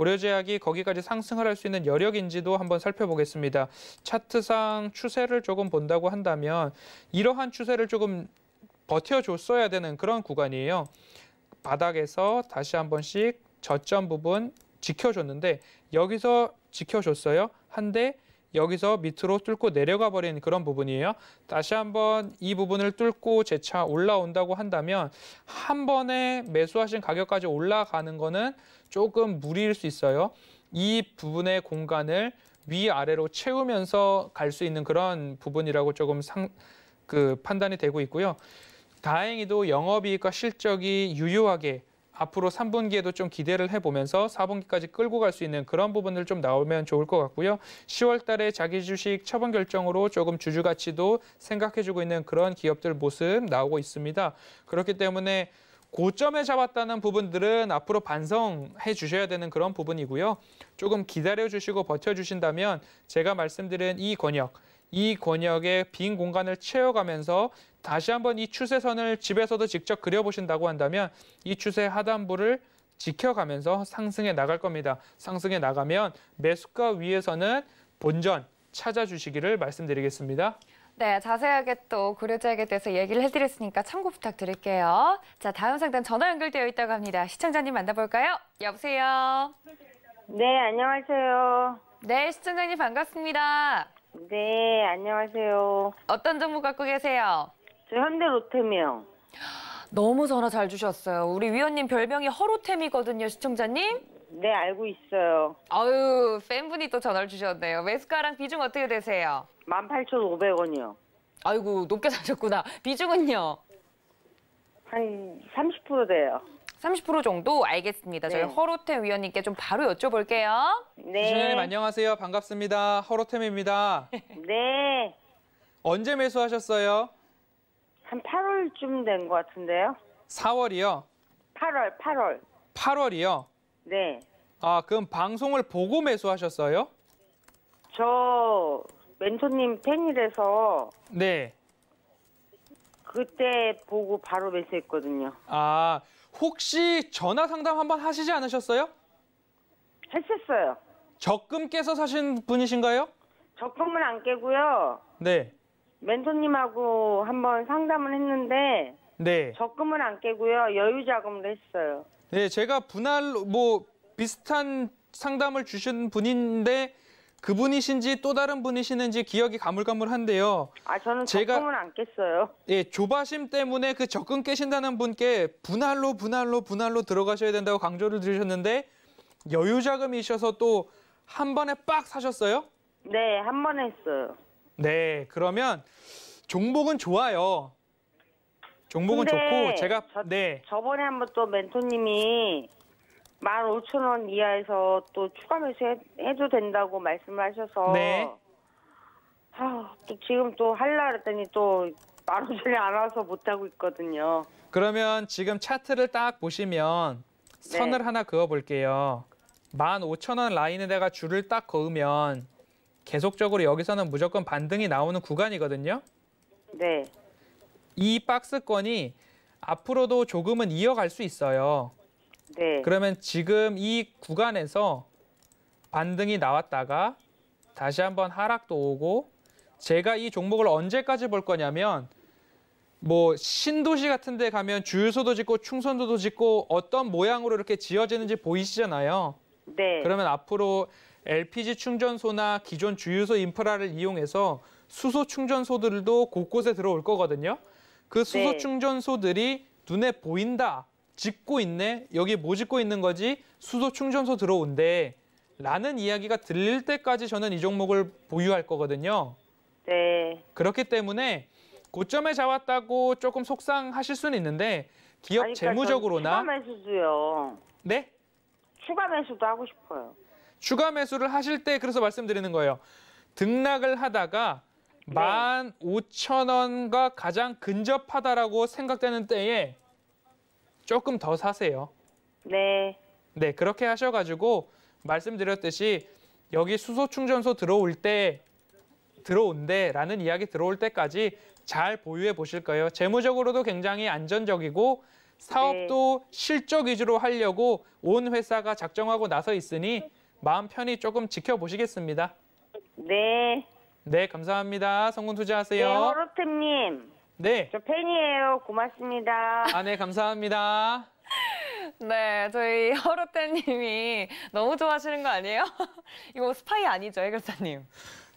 고려제약이 거기까지 상승을 할 수 있는 여력인지도 한번 살펴보겠습니다. 차트상 추세를 조금 본다고 한다면 이러한 추세를 조금 버텨줬어야 되는 그런 구간이에요. 바닥에서 다시 한 번씩 저점 부분 지켜줬는데 여기서 지켜줬어요. 한데 여기서 밑으로 뚫고 내려가 버린 그런 부분이에요. 다시 한번 이 부분을 뚫고 재차 올라온다고 한다면 한 번에 매수하신 가격까지 올라가는 거는 조금 무리일 수 있어요. 이 부분의 공간을 위아래로 채우면서 갈 수 있는 그런 부분이라고 조금 상, 그 판단이 되고 있고요. 다행히도 영업이익과 실적이 유효하게 앞으로 3분기에도 좀 기대를 해보면서 4분기까지 끌고 갈 수 있는 그런 부분을좀 나오면 좋을 것 같고요. 10월 달에 자기 주식 처분 결정으로 조금 주주 가치도 생각해주고 있는 그런 기업들 모습 나오고 있습니다. 그렇기 때문에 고점에 잡았다는 부분들은 앞으로 반성해 주셔야 되는 그런 부분이고요. 조금 기다려 주시고 버텨 주신다면 제가 말씀드린 이 권역, 이 권역의 빈 공간을 채워가면서 다시 한번 이 추세선을 집에서도 직접 그려보신다고 한다면 이 추세 하단부를 지켜가면서 상승해 나갈 겁니다. 상승해 나가면 매수가 위에서는 본전 찾아주시기를 말씀드리겠습니다. 네, 자세하게 또고려자에 대해서 얘기를 해드렸으니까 참고 부탁드릴게요. 자, 다음 상담 전화 연결되어 있다고 합니다. 시청자님 만나볼까요? 여보세요? 네, 안녕하세요. 네, 시청자님 반갑습니다. 네, 안녕하세요. 어떤 정보 갖고 계세요? 저 현대로템이요. 너무 전화 잘 주셨어요. 우리 위원님 별명이 허로템이거든요, 시청자님. 네, 알고 있어요. 아유, 팬분이 또 전화를 주셨네요. 매수가랑 비중 어떻게 되세요? 18,500원이요. 아이고 높게 사셨구나. 비중은요? 한 30% 돼요. 30% 정도 알겠습니다. 네. 저희 허로템 위원님께 좀 바로 여쭤볼게요. 네. 선생님 네, 안녕하세요. 반갑습니다. 허로템입니다. *laughs* 네. 언제 매수하셨어요? 한 8월쯤 된 것 같은데요. 4월이요? 8월, 8월. 8월이요? 네. 아, 그럼 방송을 보고 매수하셨어요? 저 멘토님 팬이라서 네. 그때 보고 바로 매수했거든요. 아, 혹시 전화 상담 한번 하시지 않으셨어요? 했었어요. 적금 깨서 사신 분이신가요? 적금은 안 깨고요. 네. 멘토님하고 한번 상담을 했는데 네. 적금은 안 깨고요. 여유 자금도 했어요. 네, 제가 분할 뭐 비슷한 상담을 주신 분인데 그분이신지 또 다른 분이시는지 기억이 가물가물한데요. 아 저는 제가 적금은 안 깼어요. 예, 조바심 때문에 그 적금 깨신다는 분께 분할로 분할로 분할로 들어가셔야 된다고 강조를 드리셨는데 여유 자금이셔서 또 한 번에 빡 사셨어요? 네, 한 번에 했어요. 네, 그러면 종목은 좋아요. 종목은 좋고 제가 저, 네 저번에 한번 또 멘토님이 만 오천 원 이하에서 또 추가 매수해도 된다고 말씀하셔서 을 네. 아, 또 지금 또 할라 그랬더니 또만 원짜리 안 와서 못 하고 있거든요. 그러면 지금 차트를 딱 보시면 선을 네. 하나 그어 볼게요. 만 오천 원 라인에다가 줄을 딱 그으면 계속적으로 여기서는 무조건 반등이 나오는 구간이거든요. 네. 이 박스권이 앞으로도 조금은 이어갈 수 있어요. 네. 그러면 지금 이 구간에서 반등이 나왔다가 다시 한번 하락도 오고 제가 이 종목을 언제까지 볼 거냐면 뭐 신도시 같은 데 가면 주유소도 짓고 충선도도 짓고 어떤 모양으로 이렇게 지어지는지 보이시잖아요. 네. 그러면 앞으로 LPG 충전소나 기존 주유소 인프라를 이용해서 수소 충전소들도 곳곳에 들어올 거거든요. 그 수소 네. 충전소들이 눈에 보인다 짓고 있네. 여기 뭐 짓고 있는 거지? 수소 충전소 들어온대. 라는 이야기가 들릴 때까지 저는 이 종목을 보유할 거거든요. 네. 그렇기 때문에 고점에 잡았다고 조금 속상하실 수는 있는데 기업 아니, 그러니까 재무적으로나 추가 매수도요. 네? 추가 매수도 하고 싶어요. 추가 매수를 하실 때 그래서 말씀드리는 거예요. 등락을 하다가 네. 만 오천 원과 가장 근접하다라고 생각되는 때에 조금 더 사세요. 네. 네, 그렇게 하셔가지고 말씀드렸듯이 여기 수소 충전소 들어올 때 들어온대라는 이야기 들어올 때까지 잘 보유해 보실 거예요. 재무적으로도 굉장히 안전적이고 사업도 네. 실적 위주로 하려고 온 회사가 작정하고 나서 있으니 마음 편히 조금 지켜보시겠습니다. 네. 네, 감사합니다. 성공 투자하세요. 네, 호로템님. 네. 저 팬이에요. 고맙습니다. 아, 네, 감사합니다. *laughs* 네, 저희 허로떼님이 너무 좋아하시는 거 아니에요? *laughs* 이거 스파이 아니죠, 해결사님?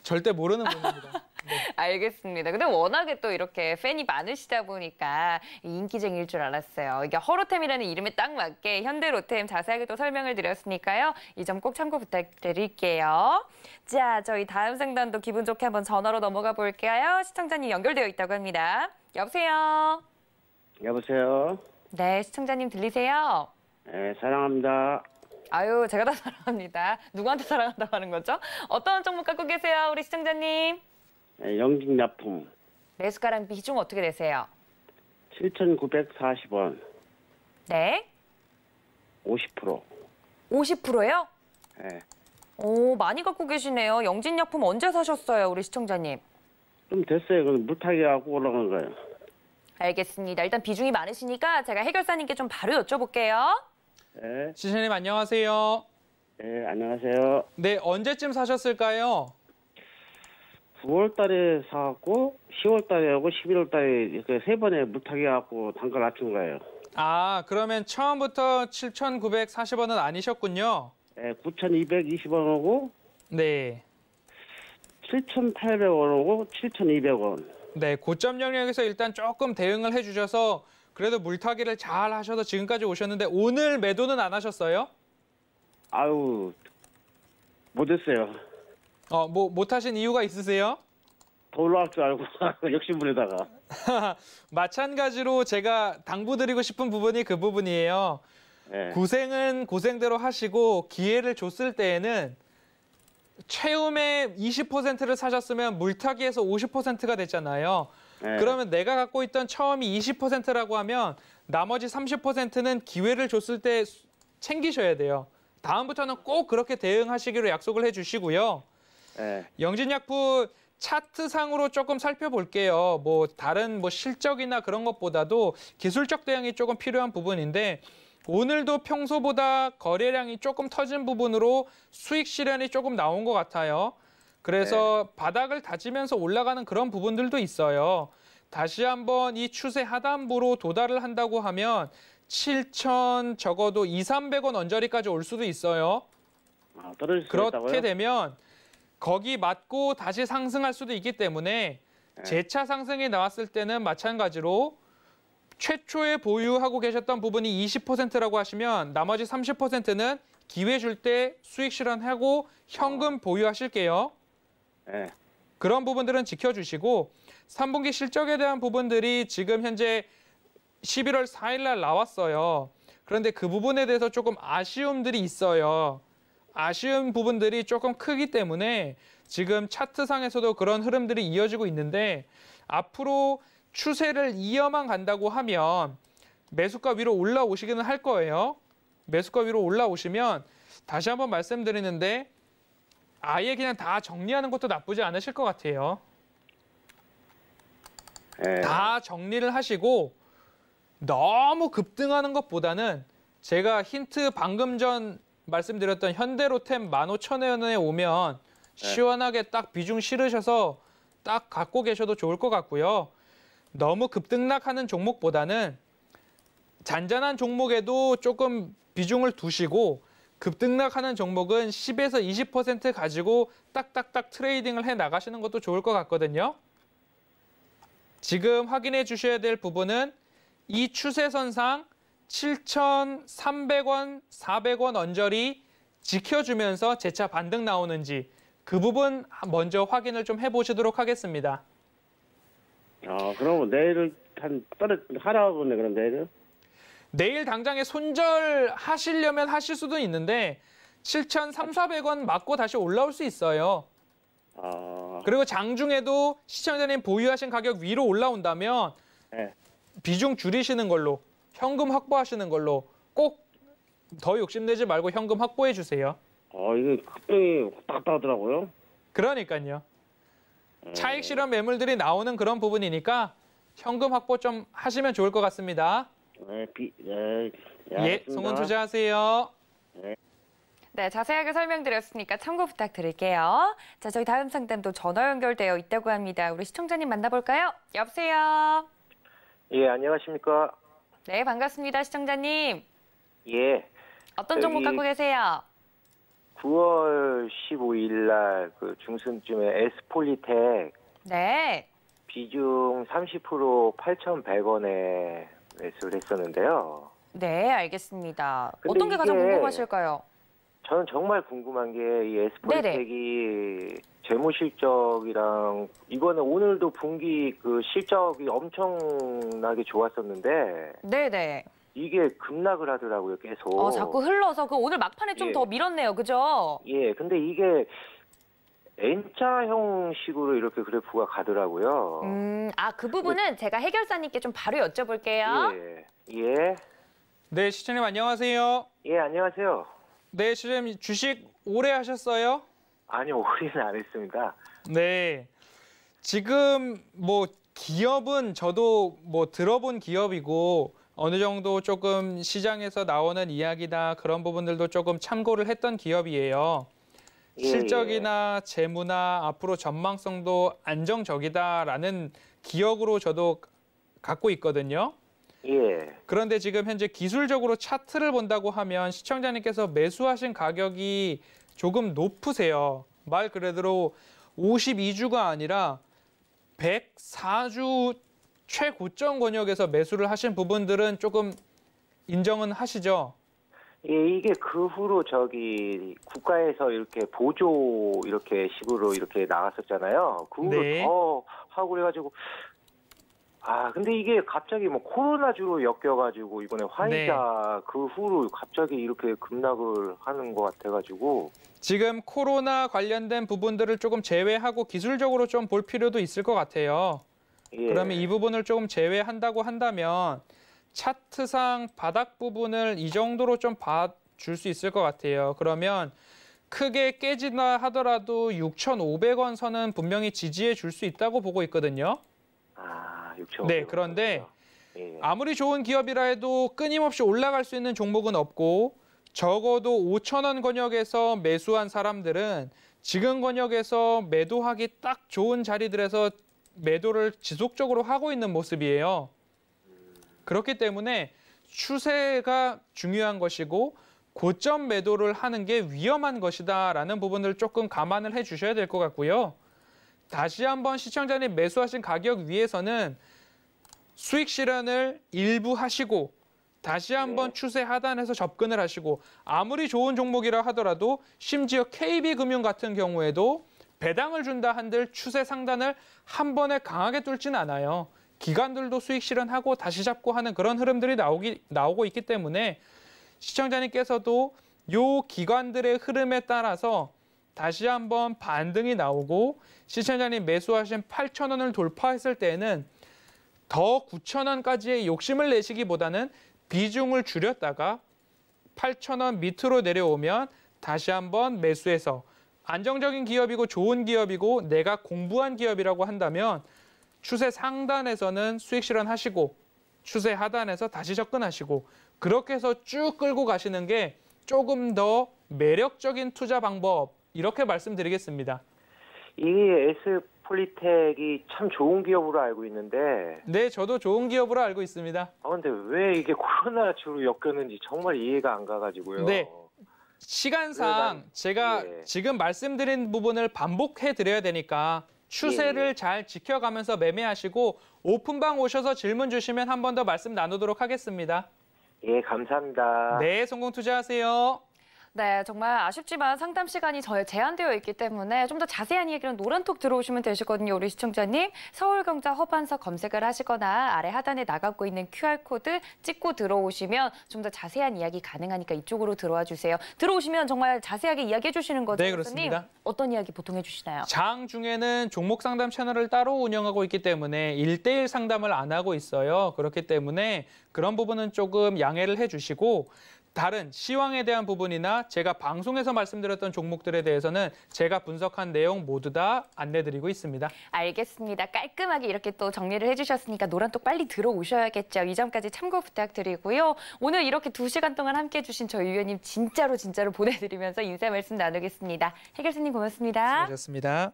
절대 모르는 분입니다. *laughs* 네. 알겠습니다. 근데 워낙에 또 이렇게 팬이 많으시다 보니까 인기쟁이일 줄 알았어요. 이게 허로템이라는 이름에 딱 맞게 현대로템 자세하게 또 설명을 드렸으니까요. 이 점 꼭 참고 부탁드릴게요. 자, 저희 다음 상담도 기분 좋게 한번 전화로 넘어가 볼게요 시청자님 연결되어 있다고 합니다. 여보세요? 여보세요? 네, 시청자님 들리세요? 네, 사랑합니다. 아유, 제가 다 사랑합니다. 누구한테 사랑한다고 하는 거죠? 어떤 종목 갖고 계세요, 우리 시청자님? 네, 영진약품 매수가랑 네, 비중 어떻게 되세요? 7,940원. 네. 50%. 50%요? 네. 오, 많이 갖고 계시네요. 영진약품 언제 사셨어요, 우리 시청자님? 좀 됐어요. 그럼 물타기 하고 올라간 거예요. 알겠습니다. 일단 비중이 많으시니까 제가 해결사님께 좀 바로 여쭤볼게요. 네. 시신님 안녕하세요. 네, 안녕하세요. 네, 언제쯤 사셨을까요? 9월 달에 사갖고 10월 달에 하고 11월 달에 이렇게 세 번에 물타기 해고 단가 를 낮춘 거예요. 아, 그러면 처음부터 7,940원은 아니셨군요. 네, 9,220원하고 네. 7,800원하고 7,200원. 네, 고점 영역에서 일단 조금 대응을 해주셔서 그래도 물타기를 잘 하셔서 지금까지 오셨는데 오늘 매도는 안 하셨어요? 아유 못했어요. 어 뭐 못하신 이유가 있으세요? 더 올라갈 줄 알고 *laughs* 욕심부리다가. *laughs* 마찬가지로 제가 당부드리고 싶은 부분이 그 부분이에요. 네. 고생은 고생대로 하시고 기회를 줬을 때에는 채움의 20%를 사셨으면 물타기에서 50%가 됐잖아요. 예. 그러면 내가 갖고 있던 처음이 20%라고 하면 나머지 30%는 기회를 줬을 때 챙기셔야 돼요. 다음부터는 꼭 그렇게 대응하시기로 약속을 해주시고요. 예. 영진약품 차트상으로 조금 살펴볼게요. 뭐 다른 뭐 실적이나 그런 것보다도 기술적 대응이 조금 필요한 부분인데 오늘도 평소보다 거래량이 조금 터진 부분으로 수익 실현이 조금 나온 것 같아요. 그래서 네. 바닥을 다지면서 올라가는 그런 부분들도 있어요. 다시 한번 이 추세 하단부로 도달을 한다고 하면 7천 적어도 2, 300원 언저리까지 올 수도 있어요. 아, 떨어질 수 그렇게 있다고요? 되면 거기 맞고 다시 상승할 수도 있기 때문에 네. 재차 상승이 나왔을 때는 마찬가지로 최초에 보유하고 계셨던 부분이 20%라고 하시면 나머지 30%는 기회 줄 때 수익 실현하고 현금 아. 보유하실게요. 네. 그런 부분들은 지켜주시고 3분기 실적에 대한 부분들이 지금 현재 11월 4일 날 나왔어요. 그런데 그 부분에 대해서 조금 아쉬움들이 있어요. 아쉬운 부분들이 조금 크기 때문에 지금 차트상에서도 그런 흐름들이 이어지고 있는데 앞으로 추세를 이어만 간다고 하면 매수가 위로 올라오시기는 할 거예요. 매수가 위로 올라오시면 다시 한번 말씀드리는데 아예 그냥 다 정리하는 것도 나쁘지 않으실 것 같아요. 네. 다 정리를 하시고 너무 급등하는 것보다는 제가 힌트 방금 전 말씀드렸던 현대로템 15,000원에 오면 네. 시원하게 딱 비중 실으셔서 딱 갖고 계셔도 좋을 것 같고요. 너무 급등락하는 종목보다는 잔잔한 종목에도 조금 비중을 두시고 급등락하는 종목은 10에서 20% 가지고 딱딱딱 트레이딩을 해 나가시는 것도 좋을 것 같거든요. 지금 확인해 주셔야 될 부분은 이 추세선상 7,300원, 400원 언저리 지켜주면서 재차 반등 나오는지 그 부분 먼저 확인을 좀 해보시도록 하겠습니다. 아, 그러면 내일은 한 떨어 하라고 그러네 그럼 내일은? 내일 당장에 손절하시려면 하실 수도 있는데 7,3,400원 맞고 다시 올라올 수 있어요. 아... 그리고 장중에도 시청자님 보유하신 가격 위로 올라온다면 네. 비중 줄이시는 걸로 현금 확보하시는 걸로 꼭 더 욕심내지 말고 현금 확보해 주세요. 아 이게 급등이 왔다 하더라고요. 그러니까요. 음. 차익 실현 매물들이 나오는 그런 부분이니까 현금 확보 좀 하시면 좋을 것 같습니다. 네, 네, 네, 예, 성원 투자하세요. 네. 네. 자세하게 설명드렸으니까 참고 부탁드릴게요. 자, 저희 다음 상담도 전화 연결되어 있다고 합니다. 우리 시청자님 만나볼까요? 여보세요. 예, 안녕하십니까. 네, 반갑습니다, 시청자님. 예. 어떤 정보 갖고 계세요? 9월 15일 날그 중순쯤에 에스폴리텍 네. 비중 30% 8,100원에 매수를 했었는데요. 네, 알겠습니다. 어떤 게 가장 궁금하실까요? 저는 정말 궁금한 게이 에스포텍이 재무 실적이랑 이거는 오늘도 분기 그 실적이 엄청나게 좋았었는데 네네. 이게 급락을 하더라고요, 계속. 어, 자꾸 흘러서 그 오늘 막판에 좀더 예. 밀었네요, 그죠? 예, 근데 이게 N자 형식으로 이렇게 그래프가 가더라고요. 음, 아, 그 부분은 네. 제가 해결사님께 좀 바로 여쭤볼게요. 예. 예. 네, 시청님 안녕하세요. 예, 안녕하세요. 네, 시청님 주식 오래 하셨어요? 아니, 오래는 안 했습니다. 네. 지금 뭐 기업은 저도 뭐 들어본 기업이고 어느 정도 조금 시장에서 나오는 이야기다 그런 부분들도 조금 참고를 했던 기업이에요. 예, 예. 실적이나 재무나 앞으로 전망성도 안정적이다라는 기억으로 저도 갖고 있거든요. 예. 그런데 지금 현재 기술적으로 차트를 본다고 하면 시청자님께서 매수하신 가격이 조금 높으세요. 말 그대로 52주가 아니라 104주 최고점 권역에서 매수를 하신 부분들은 조금 인정은 하시죠? 예, 이게 그 후로 저기 국가에서 이렇게 보조 이렇게 식으로 이렇게 나갔었잖아요. 그 후로 네. 더 하고 그래가지고 아 근데 이게 갑자기 뭐 코로나 주로 엮여가지고 이번에 화이자 네. 그 후로 갑자기 이렇게 급락을 하는 것 같아가지고 지금 코로나 관련된 부분들을 조금 제외하고 기술적으로 좀 볼 필요도 있을 것 같아요. 예. 그러면 이 부분을 조금 제외한다고 한다면 차트상 바닥 부분을 이 정도로 좀 봐 줄 수 있을 것 같아요. 그러면 크게 깨지나 하더라도 6,500원 선은 분명히 지지해 줄 수 있다고 보고 있거든요. 아, 6,500원. 네, 그런데 예. 아무리 좋은 기업이라 해도 끊임없이 올라갈 수 있는 종목은 없고 적어도 5천원 권역에서 매수한 사람들은 지금 권역에서 매도하기 딱 좋은 자리들에서 매도를 지속적으로 하고 있는 모습이에요. 그렇기 때문에 추세가 중요한 것이고 고점 매도를 하는 게 위험한 것이다라는 부분을 조금 감안을 해 주셔야 될 것 같고요. 다시 한번 시청자님 매수하신 가격 위에서는 수익 실현을 일부 하시고 다시 네. 한번 네. 추세 하단에서 접근을 하시고 아무리 좋은 종목이라 하더라도 심지어 KB금융 같은 경우에도 배당을 준다 한들 추세 상단을 한 번에 강하게 뚫진 않아요. 기관들도 수익 실현하고 다시 잡고 하는 그런 흐름들이 나오기, 나오고 있기 때문에 시청자님께서도 요 기관들의 흐름에 따라서 다시 한번 반등이 나오고 시청자님 매수하신 8,000원을 돌파했을 때에는 더 9,000원까지의 욕심을 내시기보다는 비중을 줄였다가 8,000원 밑으로 내려오면 다시 한번 매수해서 안정적인 기업이고 좋은 기업이고 내가 공부한 기업이라고 한다면 추세 상단에서는 수익 실현하시고 추세 하단에서 다시 접근하시고 그렇게 해서 쭉 끌고 가시는 게 조금 더 매력적인 투자 방법 이렇게 말씀드리겠습니다. 이 S 폴리텍이 참 좋은 기업으로 알고 있는데 네 저도 좋은 기업으로 알고 있습니다. 아 근데 왜 이게 코로나 주로 엮였는지 정말 이해가 안 가가지고요. 네 시간상 제가 네. 지금 말씀드린 부분을 반복해 드려야 되니까 추세를 예, 예. 잘 지켜가면서 매매하시고 오픈방 오셔서 질문 주시면 한 번 더 말씀 나누도록 하겠습니다. 예, 감사합니다. 네, 성공 투자하세요. 네, 정말 아쉽지만 상담 시간이 저의 제한되어 있기 때문에 좀 더 자세한 이야기는 노란톡 들어오시면 되시거든요. 우리 시청자님 서울경자 허반석 검색을 하시거나 아래 하단에 나가고 있는 QR코드 찍고 들어오시면 좀 더 자세한 이야기 가능하니까 이쪽으로 들어와 주세요. 들어오시면 정말 자세하게 이야기해 주시는 거죠? 네, 그렇습니다. 선생님? 어떤 이야기 보통 해주시나요? 장 중에는 종목 상담 채널을 따로 운영하고 있기 때문에 일대일 상담을 안 하고 있어요. 그렇기 때문에 그런 부분은 조금 양해를 해주시고 다른 시황에 대한 부분이나 제가 방송에서 말씀드렸던 종목들에 대해서는 제가 분석한 내용 모두 다 안내드리고 있습니다. 알겠습니다. 깔끔하게 이렇게 또 정리를 해주셨으니까 노란 또 빨리 들어오셔야겠죠. 이 점까지 참고 부탁드리고요. 오늘 이렇게 두시간 동안 함께해 주신 저희 위원님 진짜로 진짜로 보내드리면서 인사 말씀 나누겠습니다. 해결사님 고맙습니다. 수고하셨습니다.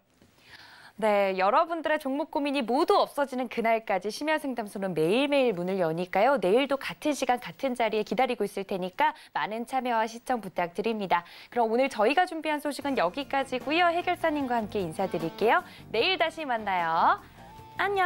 네, 여러분들의 종목 고민이 모두 없어지는 그날까지 심야 상담소는 매일매일 문을 여니까요. 내일도 같은 시간 같은 자리에 기다리고 있을 테니까 많은 참여와 시청 부탁드립니다. 그럼 오늘 저희가 준비한 소식은 여기까지고요. 해결사님과 함께 인사드릴게요. 내일 다시 만나요. 안녕.